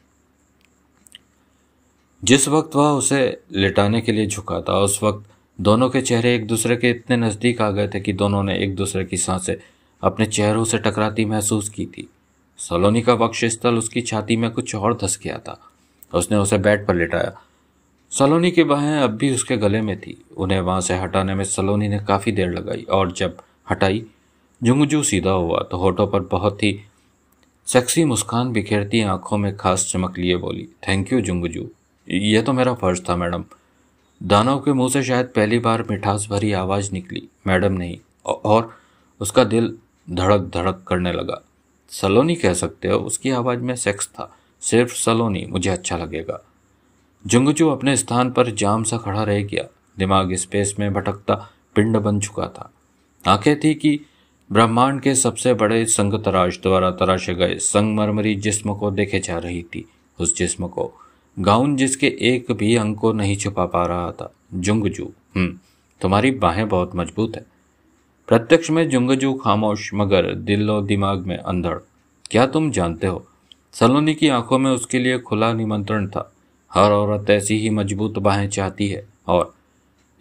जिस वक्त वह उसे लिटाने के लिए झुका था उस वक्त दोनों के चेहरे एक दूसरे के इतने नज़दीक आ गए थे कि दोनों ने एक दूसरे की सांसें अपने चेहरों से टकराती महसूस की थी सलोनी का वक्षस्थल उसकी छाती में कुछ और धस गया था उसने उसे बेड पर लिटाया सलोनी की बाहें अब भी उसके गले में थी उन्हें वहां से हटाने में सलोनी ने काफ़ी देर लगाई और जब हटाई जुंगजू सीधा हुआ तो होठों पर बहुत ही सेक्सी मुस्कान बिखेरती आंखों में खास चमक लिए बोली थैंक यू जुंगजू यह तो मेरा फर्ज था मैडम दानव के मुंह से शायद पहली बार मिठास भरी आवाज़ निकली मैडम नहीं और उसका दिल धड़क धड़क करने लगा सलोनी कह सकते हो उसकी आवाज़ में सेक्स था सिर्फ सलोनी मुझे अच्छा लगेगा जुंगजू अपने स्थान पर जाम सा खड़ा रह गया दिमाग स्पेस में भटकता पिंड बन चुका था आंखें थी कि ब्रह्मांड के सबसे बड़े संगतराज द्वारा तराशे गए संगमरमरी जिस्म को देखे जा रही थी उस जिस्म को गाउन जिसके एक भी अंग को नहीं छुपा पा रहा था जुंगजू हम्म तुम्हारी बाहें बहुत मजबूत है प्रत्यक्ष में जुंगजू खामोश मगर दिल और दिमाग में अंधड़ क्या तुम जानते हो सलोनी की आंखों में उसके लिए खुला निमंत्रण था हर औरत ऐसी ही मजबूत बाहें चाहती है और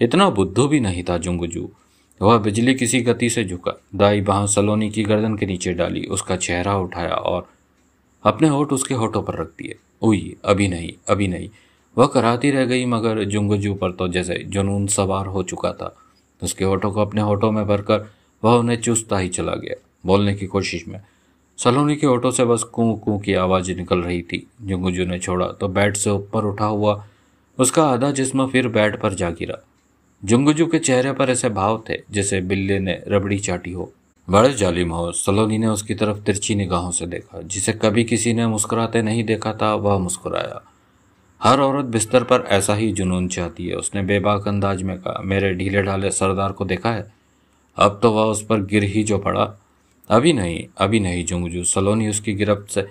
इतना बुद्धू भी नहीं था जुंगजू वह बिजली किसी गति से झुका दाई बाह सलोनी की गर्दन के नीचे डाली उसका चेहरा उठाया और अपने होठ उसके होठों पर रख दिए ओई अभी नहीं अभी नहीं वह कराती रह गई मगर जुंगजू पर तो जैसे जुनून सवार हो चुका था उसके होठों को अपने होठों में भरकर वह उन्हें चूसता ही चला गया बोलने की कोशिश में सलोनी के होठों से बस कुं कु की आवाज़ निकल रही थी जुंगजू ने छोड़ा तो बेड से ऊपर उठा हुआ उसका आधा जिसम फिर बेड पर जा गिरा जुंगजू के चेहरे पर ऐसे भाव थे जैसे बिल्ले ने रबड़ी चाटी हो बड़े जालिम हो सलोनी ने उसकी तरफ तिरछी निगाहों से देखा जिसे कभी किसी ने मुस्कुराते नहीं देखा था वह मुस्कुराया हर औरत बिस्तर पर ऐसा ही जुनून चाहती है उसने बेबाक अंदाज में कहा मेरे ढीले ढाले सरदार को देखा है अब तो वह उस पर गिर ही जो पड़ा अभी नहीं अभी नहीं जुंगजू सलोनी उसकी गिरफ्त से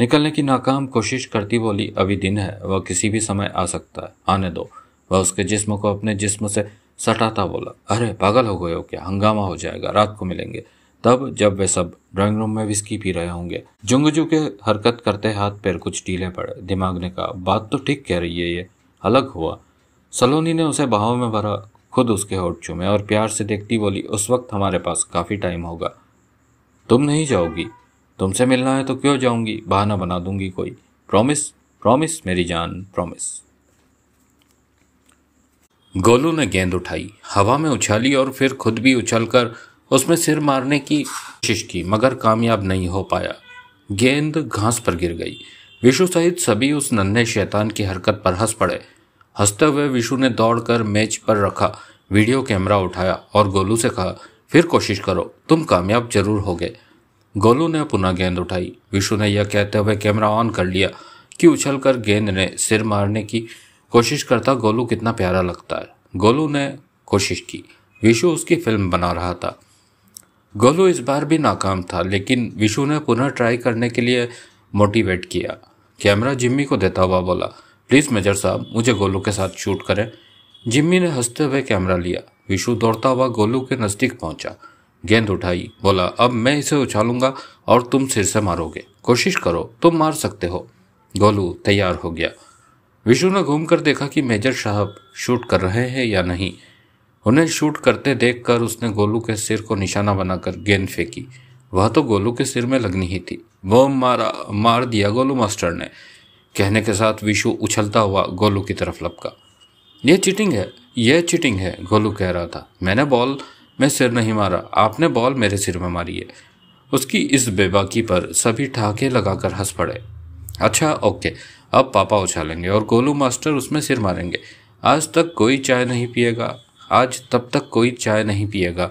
निकलने की नाकाम कोशिश करती बोली अभी दिन है वह किसी भी समय आ सकता है आने दो वह उसके जिस्म को अपने जिस्म से सटाता बोला अरे पागल हो गए हो क्या हंगामा हो जाएगा रात को मिलेंगे तब जब वे सब ड्राइंग रूम में विस्की पी रहे होंगे जुंगजू के हरकत करते हाथ पैर कुछ टीले पड़े दिमाग ने कहा बात तो ठीक कह रही है ये अलग हुआ सलोनी ने उसे बहाव में भरा खुद उसके होठ चूमे और प्यार से देखती बोली उस वक्त हमारे पास काफ़ी टाइम होगा तुम नहीं जाओगी तुमसे मिलना है तो क्यों जाऊंगी बहाना बना दूंगी कोई प्रॉमिस प्रॉमिस मेरी जान प्रॉमिस गोलू ने गेंद उठाई हवा में उछाली और फिर खुद भी उछलकर उसमें सिर मारने की कोशिश की मगर कामयाब नहीं हो पाया गेंद घास पर गिर गई विशु सहित सभी उस नन्हे शैतान की हरकत पर हंस पड़े हंसते हुए विशु ने दौड़कर मैच पर रखा वीडियो कैमरा उठाया और गोलू से कहा फिर कोशिश करो तुम कामयाब जरूर होगे गोलू ने पुनः गेंद उठाई विशु ने यह कहते हुए कैमरा ऑन कर लिया कि उछलकर गेंद ने सिर मारने की कोशिश करता गोलू कितना प्यारा लगता है गोलू ने कोशिश की विशु उसकी फिल्म बना रहा था गोलू इस बार भी नाकाम था लेकिन विशु ने पुनः ट्राई करने के लिए मोटिवेट किया कैमरा जिम्मी को देता हुआ बोला प्लीज़ मेजर साहब मुझे गोलू के साथ शूट करें जिम्मी ने हंसते हुए कैमरा लिया विशु दौड़ता हुआ गोलू के नज़दीक पहुंचा गेंद उठाई बोला अब मैं इसे उछालूंगा और तुम सिर से मारोगे कोशिश करो तुम मार सकते हो गोलू तैयार हो गया विष्णु ने घूमकर देखा कि मेजर साहब शूट कर रहे हैं या नहीं उन्हें शूट करते देखकर उसने गोलू के सिर को निशाना बनाकर गेंद फेंकी वह तो गोलू के सिर में लगनी ही थी वो मारा मार दिया गोलू मास्टर ने कहने के साथ विशु उछलता हुआ गोलू की तरफ लपका यह चिटिंग है यह चिटिंग है गोलू कह रहा था मैंने बॉल में सिर नहीं मारा आपने बॉल मेरे सिर में मारी है उसकी इस बेबाकी पर सभी ठहाके लगाकर हंस पड़े अच्छा ओके अब पापा उछालेंगे और गोलू मास्टर उसमें सिर मारेंगे आज तक कोई चाय नहीं पिएगा आज तब तक कोई चाय नहीं पिएगा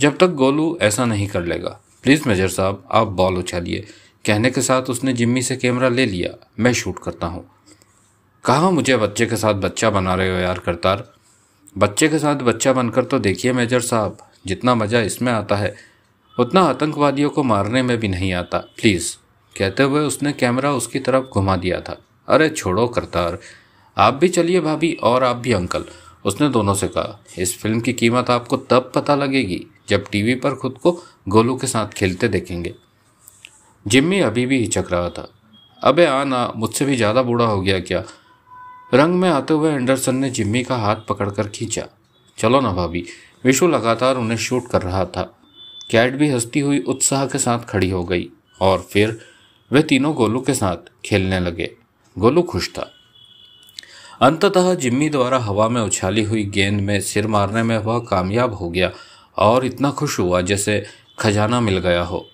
जब तक गोलू ऐसा नहीं कर लेगा प्लीज़ मेजर साहब आप बॉल उछालिए कहने के साथ उसने जिम्मी से कैमरा ले लिया मैं शूट करता हूँ कहा मुझे बच्चे के साथ बच्चा बना रहे हो यार करतार बच्चे के साथ बच्चा बनकर तो देखिए मेजर साहब जितना मज़ा इसमें आता है उतना आतंकवादियों को मारने में भी नहीं आता प्लीज़ कहते हुए उसने कैमरा उसकी तरफ घुमा दिया था अरे छोड़ो करतार आप भी चलिए भाभी और आप भी अंकल उसने दोनों से कहा इस फिल्म की कीमत आपको तब पता लगेगी जब टीवी पर खुद को गोलू के साथ खेलते देखेंगे जिम्मी अभी भी हिचक रहा था अबे आना मुझसे भी ज़्यादा बूढ़ा हो गया क्या रंग में आते हुए एंडरसन ने जिम्मी का हाथ पकड़कर खींचा चलो ना भाभी विशु लगातार उन्हें शूट कर रहा था कैट भी हंसती हुई उत्साह के साथ खड़ी हो गई और फिर वे तीनों गोलू के साथ खेलने लगे गोलू खुश था अंततः जिम्मी द्वारा हवा में उछाली हुई गेंद में सिर मारने में वह कामयाब हो गया और इतना खुश हुआ जैसे खजाना मिल गया हो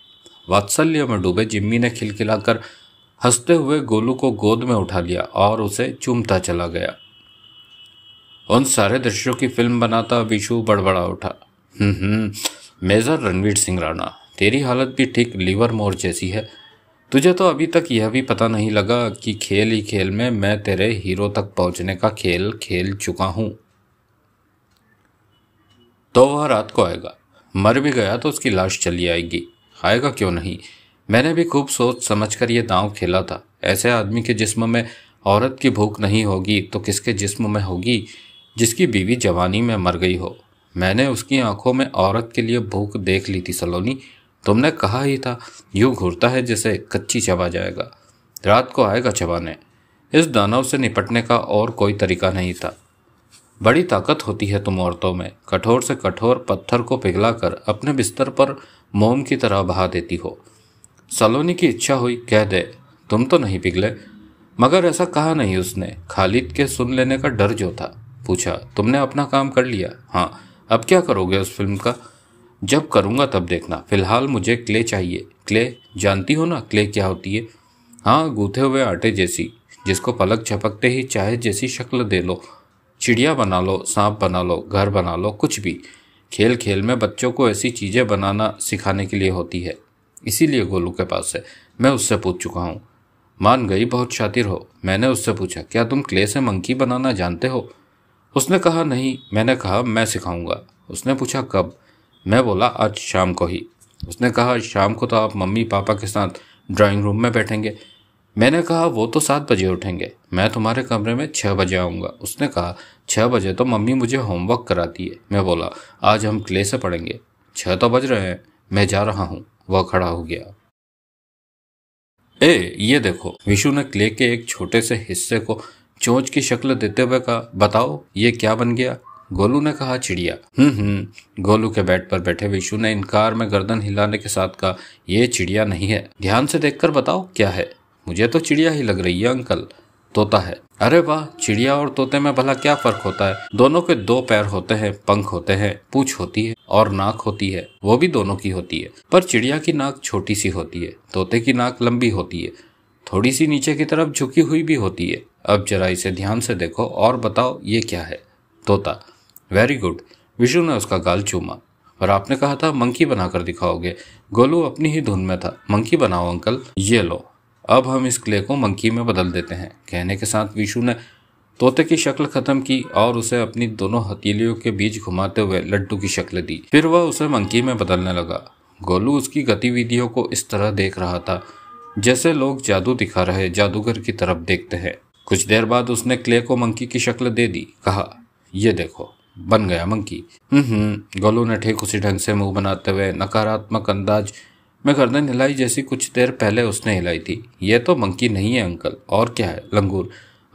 वात्सल्य में डूबे जिम्मी ने खिलखिलाकर हंसते हुए गोलू को गोद में उठा लिया और उसे चूमता चला गया उन सारे दृश्यों की फिल्म बनाता विशु बड़बड़ा उठा हम्म, हम्म मेजर रणवीर सिंह राणा तेरी हालत भी ठीक लीवर मोर जैसी है तुझे तो अभी तक यह भी पता नहीं लगा कि खेल ही खेल में मैं तेरे हीरो तक पहुंचने का खेल खेल चुका हूं तो वह रात को आएगा मर भी गया तो उसकी लाश चली आएगी आएगा क्यों नहीं मैंने भी खूब सोच समझ कर यह दांव खेला था ऐसे आदमी के जिस्म में औरत की भूख नहीं होगी तो किसके जिस्म में होगी जिसकी बीवी जवानी में मर गई हो मैंने उसकी आंखों में औरत के लिए भूख देख ली थी सलोनी तुमने कहा ही था यूं घूरता है जैसे कच्ची चबा जाएगा रात को आएगा चबाने इस दानव से निपटने का और कोई तरीका नहीं था बड़ी ताकत होती है तुम औरतों में कठोर से कठोर पत्थर को पिघलाकर अपने बिस्तर पर मोम की तरह बहा देती हो सलोनी की इच्छा हुई कह दे तुम तो नहीं पिघले मगर ऐसा कहा नहीं उसने खालिद के सुन लेने का डर जो था पूछा तुमने अपना काम कर लिया हाँ अब क्या करोगे उस फिल्म का जब करूँगा तब देखना फिलहाल मुझे क्ले चाहिए क्ले जानती हो ना क्ले क्या होती है हाँ गूथे हुए आटे जैसी जिसको पलक झपकते ही चाहे जैसी शक्ल दे लो चिड़िया बना लो सांप बना लो घर बना लो कुछ भी खेल खेल में बच्चों को ऐसी चीज़ें बनाना सिखाने के लिए होती है इसीलिए गोलू के पास है मैं उससे पूछ चुका हूँ मान गई बहुत शातिर हो मैंने उससे पूछा क्या तुम क्ले से मंकी बनाना जानते हो उसने कहा नहीं मैंने कहा मैं सिखाऊंगा उसने पूछा कब मैं बोला आज शाम को ही उसने कहा शाम को तो आप मम्मी पापा के साथ ड्राइंग रूम में बैठेंगे मैंने कहा वो तो सात बजे उठेंगे मैं तुम्हारे कमरे में छः बजे आऊँगा उसने कहा छः बजे तो मम्मी मुझे होमवर्क कराती है मैं बोला आज हम क्ले से पढ़ेंगे छः तो बज रहे हैं मैं जा रहा हूँ वह खड़ा हो गया ए ये देखो विशु ने क्ले के एक छोटे से हिस्से को चोंच की शक्ल देते हुए कहा बताओ ये क्या बन गया गोलू ने कहा चिड़िया हम्म हम्म गोलू के बेड पर बैठे विशु ने इनकार में गर्दन हिलाने के साथ कहा यह चिड़िया नहीं है ध्यान से देखकर बताओ क्या है मुझे तो चिड़िया ही लग रही है अंकल तोता है अरे वाह चिड़िया और तोते में भला क्या फर्क होता है दोनों के दो पैर होते हैं पंख होते हैं पूछ होती है और नाक होती है वो भी दोनों की होती है पर चिड़िया की नाक छोटी सी होती है तोते की नाक लंबी होती है थोड़ी सी नीचे की तरफ झुकी हुई भी होती है अब जरा इसे ध्यान से देखो और बताओ ये क्या है तोता वेरी गुड विशु ने उसका गाल चूमा और आपने कहा था मंकी बनाकर दिखाओगे गोलू अपनी ही धुन में था मंकी बनाओ अंकल ये लो अब हम इस क्ले को मंकी में बदल देते हैं कहने के साथ विशु ने तोते की शक्ल खत्म की और उसे अपनी दोनों हथेलियों के बीच घुमाते हुए लड्डू की शक्ल दी फिर वह उसे मंकी में बदलने लगा गोलू उसकी गतिविधियों को इस तरह देख रहा था जैसे लोग जादू दिखा रहे जादूगर की तरफ देखते हैं कुछ देर बाद उसने क्ले को मंकी की शक्ल दे दी कहा यह देखो बन गया मंकी हम्म गोलू ने ठीक उसी ढंग से मुंह बनाते हुए नकारात्मक अंदाज में गर्दन हिलाई जैसी कुछ देर पहले उसने हिलाई थी ये तो मंकी नहीं है अंकल और क्या है लंगूर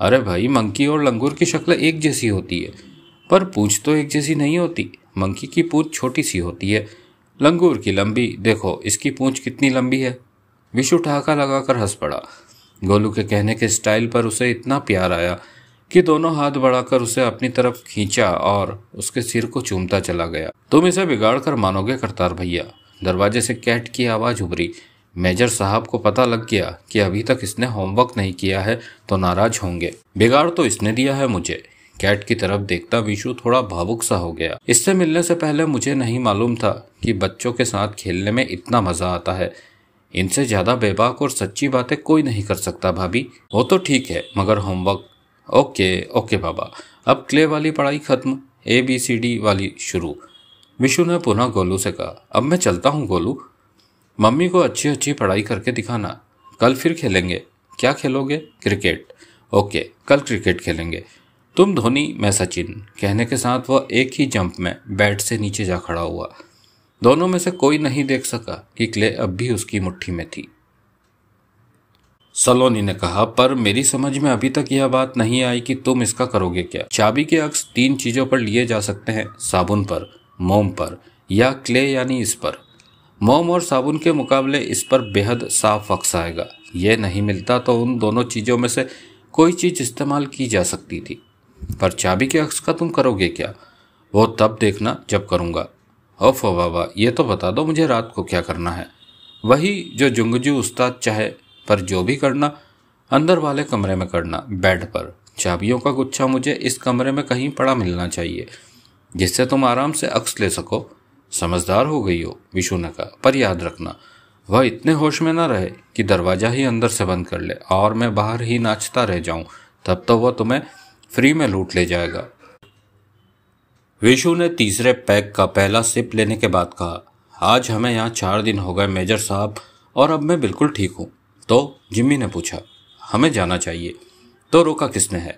अरे भाई मंकी और लंगूर की शक्ल एक जैसी होती है पर पूछ तो एक जैसी नहीं होती मंकी की पूछ छोटी सी होती है लंगूर की लंबी देखो इसकी पूछ कितनी लंबी है विशु ठहाका लगाकर हंस पड़ा गोलू के कहने के स्टाइल पर उसे इतना प्यार आया कि दोनों हाथ बढ़ाकर उसे अपनी तरफ खींचा और उसके सिर को चूमता चला गया तुम इसे बिगाड़ कर मानोगे करतार भैया दरवाजे से कैट की आवाज़ उभरी मेजर साहब को पता लग गया कि अभी तक इसने होमवर्क नहीं किया है तो नाराज होंगे बिगाड़ तो इसने दिया है मुझे कैट की तरफ देखता विशु थोड़ा भावुक सा हो गया इससे मिलने से पहले मुझे नहीं मालूम था कि बच्चों के साथ खेलने में इतना मजा आता है इनसे ज्यादा बेबाक और सच्ची बातें कोई नहीं कर सकता भाभी वो तो ठीक है मगर होमवर्क ओके ओके बाबा अब क्ले वाली पढ़ाई खत्म ए बी सी डी वाली शुरू विशु ने पुनः गोलू से कहा अब मैं चलता हूँ गोलू मम्मी को अच्छी अच्छी पढ़ाई करके दिखाना कल फिर खेलेंगे क्या खेलोगे क्रिकेट ओके कल क्रिकेट खेलेंगे तुम धोनी मैं सचिन कहने के साथ वह एक ही जंप में बैट से नीचे जा खड़ा हुआ दोनों में से कोई नहीं देख सका कि क्ले अब भी उसकी मुट्ठी में थी सलोनी ने कहा पर मेरी समझ में अभी तक यह बात नहीं आई कि तुम इसका करोगे क्या चाबी के अक्स तीन चीजों पर लिए जा सकते हैं साबुन पर मोम पर या क्ले यानी इस पर मोम और साबुन के मुकाबले इस पर बेहद साफ अक्स आएगा ये नहीं मिलता तो उन दोनों चीजों में से कोई चीज इस्तेमाल की जा सकती थी पर चाबी के अक्स का तुम करोगे क्या वो तब देखना जब करूँगा ओफो बाबा ये तो बता दो मुझे रात को क्या करना है वही जो जुंगजू उस्ताद चाहे पर जो भी करना अंदर वाले कमरे में करना बेड पर चाबियों का गुच्छा मुझे इस कमरे में कहीं पड़ा मिलना चाहिए जिससे तुम आराम से अक्स ले सको समझदार हो गई हो विशु ने कहा पर याद रखना वह इतने होश में ना रहे कि दरवाजा ही अंदर से बंद कर ले और मैं बाहर ही नाचता रह जाऊं तब तो वह तुम्हें फ्री में लूट ले जाएगा विशु ने तीसरे पैक का पहला सिप लेने के बाद कहा आज हमें यहाँ चार दिन हो गए मेजर साहब और अब मैं बिल्कुल ठीक हूँ तो जिम्मी ने पूछा हमें जाना चाहिए तो रोका किसने है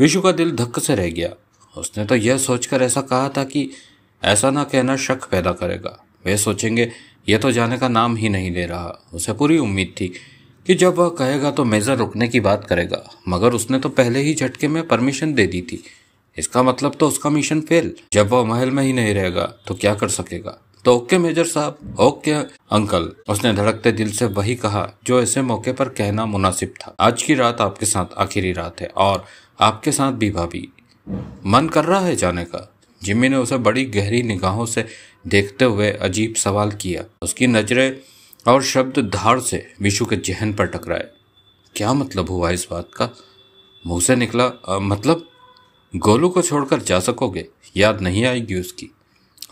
विशु का दिल धक्क से रह गया उसने तो यह सोचकर ऐसा कहा था कि ऐसा ना कहना शक पैदा करेगा वे सोचेंगे यह तो जाने का नाम ही नहीं ले रहा उसे पूरी उम्मीद थी कि जब वह कहेगा तो मेज़र रुकने की बात करेगा मगर उसने तो पहले ही झटके में परमिशन दे दी थी इसका मतलब तो उसका मिशन फेल जब वह महल में ही नहीं रहेगा तो क्या कर सकेगा तो ओके मेजर साहब ओके अंकल उसने धड़कते दिल से वही कहा जो ऐसे मौके पर कहना मुनासिब था आज की रात आपके साथ आखिरी रात है और आपके साथ भी भाभी मन कर रहा है जाने का जिम्मी ने उसे बड़ी गहरी निगाहों से देखते हुए अजीब सवाल किया उसकी नजरें और शब्द धार से विशु के जहन पर टकराए क्या मतलब हुआ इस बात का मुंह से निकला आ, मतलब गोलू को छोड़कर जा सकोगे याद नहीं आएगी उसकी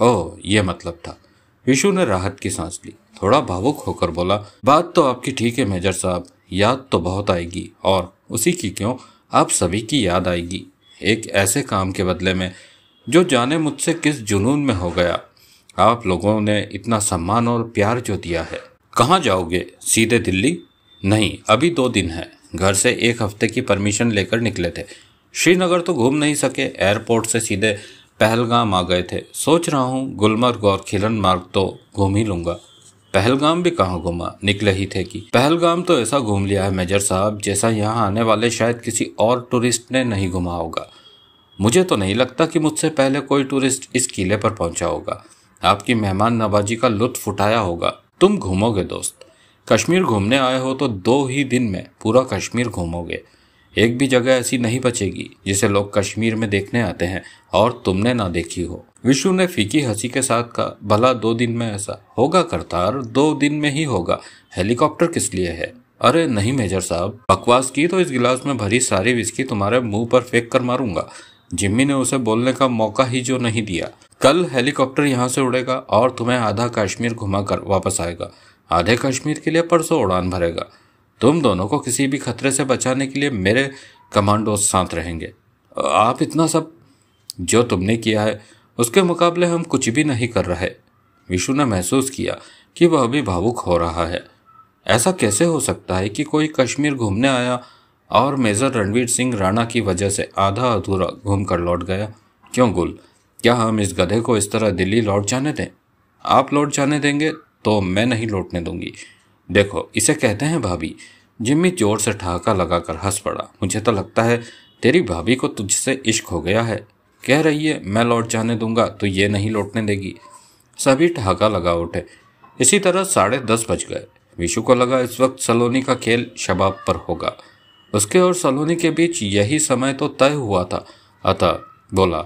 ओह ये मतलब था यीशु ने राहत की सांस ली थोड़ा भावुक होकर बोला बात तो आपकी ठीक है मेजर साहब याद तो बहुत आएगी और उसी की क्यों आप सभी की याद आएगी एक ऐसे काम के बदले में जो जाने मुझसे किस जुनून में हो गया आप लोगों ने इतना सम्मान और प्यार जो दिया है कहाँ जाओगे सीधे दिल्ली नहीं अभी दो दिन है घर से एक हफ्ते की परमिशन लेकर निकले थे श्रीनगर तो घूम नहीं सके एयरपोर्ट से सीधे पहलगाम आ गए थे सोच रहा हूँ गुलमर्ग और खिलन मार्ग तो घूम ही लूंगा पहलगाम भी कहाँ घूमा निकले ही थे कि पहलगाम तो ऐसा घूम लिया है मेजर साहब जैसा यहाँ आने वाले शायद किसी और टूरिस्ट ने नहीं घुमा होगा मुझे तो नहीं लगता कि मुझसे पहले कोई टूरिस्ट इस किले पर पहुंचा होगा आपकी मेहमान नवाजी का लुत्फ उठाया होगा तुम घूमोगे दोस्त कश्मीर घूमने आए हो तो दो ही दिन में पूरा कश्मीर घूमोगे एक भी जगह ऐसी नहीं बचेगी जिसे लोग कश्मीर में देखने आते हैं और तुमने ना देखी हो विष्णु ने फीकी हंसी के साथ कहा भला दो दिन में ऐसा होगा करतार दो दिन में ही होगा हेलीकॉप्टर किस लिए है अरे नहीं मेजर साहब बकवास की तो इस गिलास में भरी सारी विस्की तुम्हारे मुंह पर फेंक कर मारूंगा जिम्मी ने उसे बोलने का मौका ही जो नहीं दिया कल हेलीकॉप्टर यहाँ से उड़ेगा और तुम्हें आधा कश्मीर घुमा कर वापस आएगा आधे कश्मीर के लिए परसों उड़ान भरेगा तुम दोनों को किसी भी खतरे से बचाने के लिए मेरे कमांडोज साथ रहेंगे आप इतना सब जो तुमने किया है उसके मुकाबले हम कुछ भी नहीं कर रहे विशु ने महसूस किया कि वह भी भावुक हो रहा है ऐसा कैसे हो सकता है कि कोई कश्मीर घूमने आया और मेजर रणवीर सिंह राणा की वजह से आधा अधूरा घूम कर लौट गया क्यों गुल क्या हम इस गधे को इस तरह दिल्ली लौट जाने दें आप लौट जाने देंगे तो मैं नहीं लौटने दूंगी देखो इसे कहते हैं भाभी जिम्मी जोर से ठहाका लगाकर हंस पड़ा मुझे तो लगता है तेरी भाभी को तुझसे इश्क हो गया है कह रही है मैं लौट जाने दूंगा तो ये नहीं लौटने देगी सभी ठहाका लगा उठे इसी तरह साढ़े दस बज गए विशु को लगा इस वक्त सलोनी का खेल शबाब पर होगा उसके और सलोनी के बीच यही समय तो तय हुआ था अतः बोला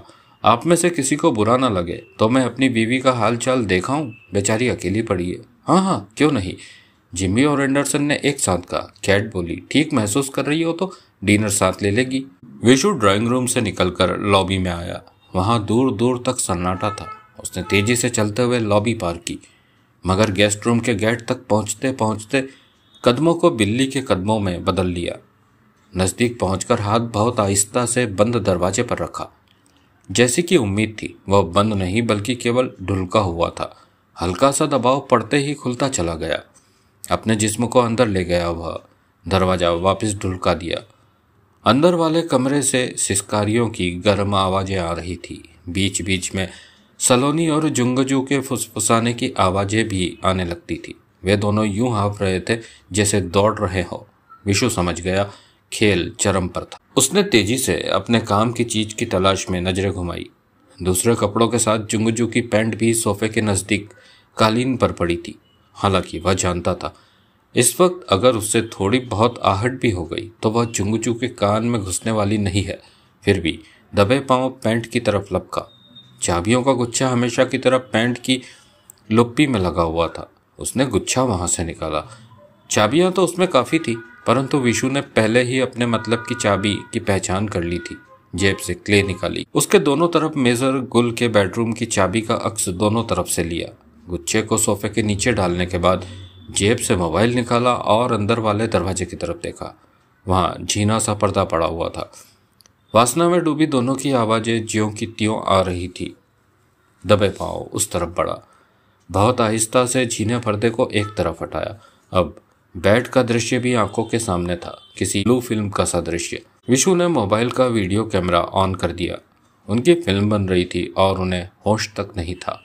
आप में से किसी को बुरा ना लगे तो मैं अपनी बीवी का हाल चाल देखाऊं बेचारी अकेली पड़ी है हाँ हाँ क्यों नहीं जिमी और एंडरसन ने एक साथ कहा कैट बोली ठीक महसूस कर रही हो तो डिनर साथ ले लेगी विशु ड्राइंग रूम से निकलकर लॉबी में आया वहां दूर दूर तक सन्नाटा था उसने तेजी से चलते हुए लॉबी पार की मगर गेस्ट रूम के गेट तक पहुंचते पहुंचते कदमों को बिल्ली के कदमों में बदल लिया नज़दीक पहुंचकर हाथ बहुत आहिस्ता से बंद दरवाजे पर रखा जैसे कि उम्मीद थी वह बंद नहीं बल्कि केवल ढुलका हुआ था हल्का सा दबाव पड़ते ही खुलता चला गया अपने जिस्म को अंदर ले गया वह दरवाज़ा वापस ढुलका दिया अंदर वाले कमरे से सिस्कारियों की गर्म आवाज़ें आ रही थी बीच बीच में सलोनी और जुंगजू के फुसफुसाने की आवाज़ें भी आने लगती थी वे दोनों यूं हाँफ रहे थे जैसे दौड़ रहे हो विशु समझ गया खेल चरम पर था उसने तेजी से अपने काम की चीज की तलाश में नजरें घुमाई दूसरे कपड़ों के साथ जुंगजू की पैंट भी सोफे के नज़दीक कालीन पर पड़ी थी हालांकि वह जानता था इस वक्त अगर उससे थोड़ी बहुत आहट भी हो गई तो वह चुंगचू के कान में घुसने वाली नहीं है फिर भी दबे पांव पैंट की तरफ लपका चाबियों का गुच्छा हमेशा की तरह पैंट की लुप्पी में लगा हुआ था उसने गुच्छा वहां से निकाला चाबियां तो उसमें काफ़ी थी परंतु विशु ने पहले ही अपने मतलब की चाबी की पहचान कर ली थी जेब से क्ले निकाली उसके दोनों तरफ मेजर गुल के बेडरूम की चाबी का अक्स दोनों तरफ से लिया गुच्छे को सोफे के नीचे डालने के बाद जेब से मोबाइल निकाला और अंदर वाले दरवाजे की तरफ देखा वहाँ झीना सा पर्दा पड़ा हुआ था वासना में डूबी दोनों की आवाज़ें ज्यों की त्यों आ रही थी दबे पाओ उस तरफ बढ़ा बहुत आहिस्ता से झीने पर्दे को एक तरफ हटाया अब बैट का दृश्य भी आंखों के सामने था किसी लू फिल्म का सा दृश्य विशु ने मोबाइल का वीडियो कैमरा ऑन कर दिया उनकी फिल्म बन रही थी और उन्हें होश तक नहीं था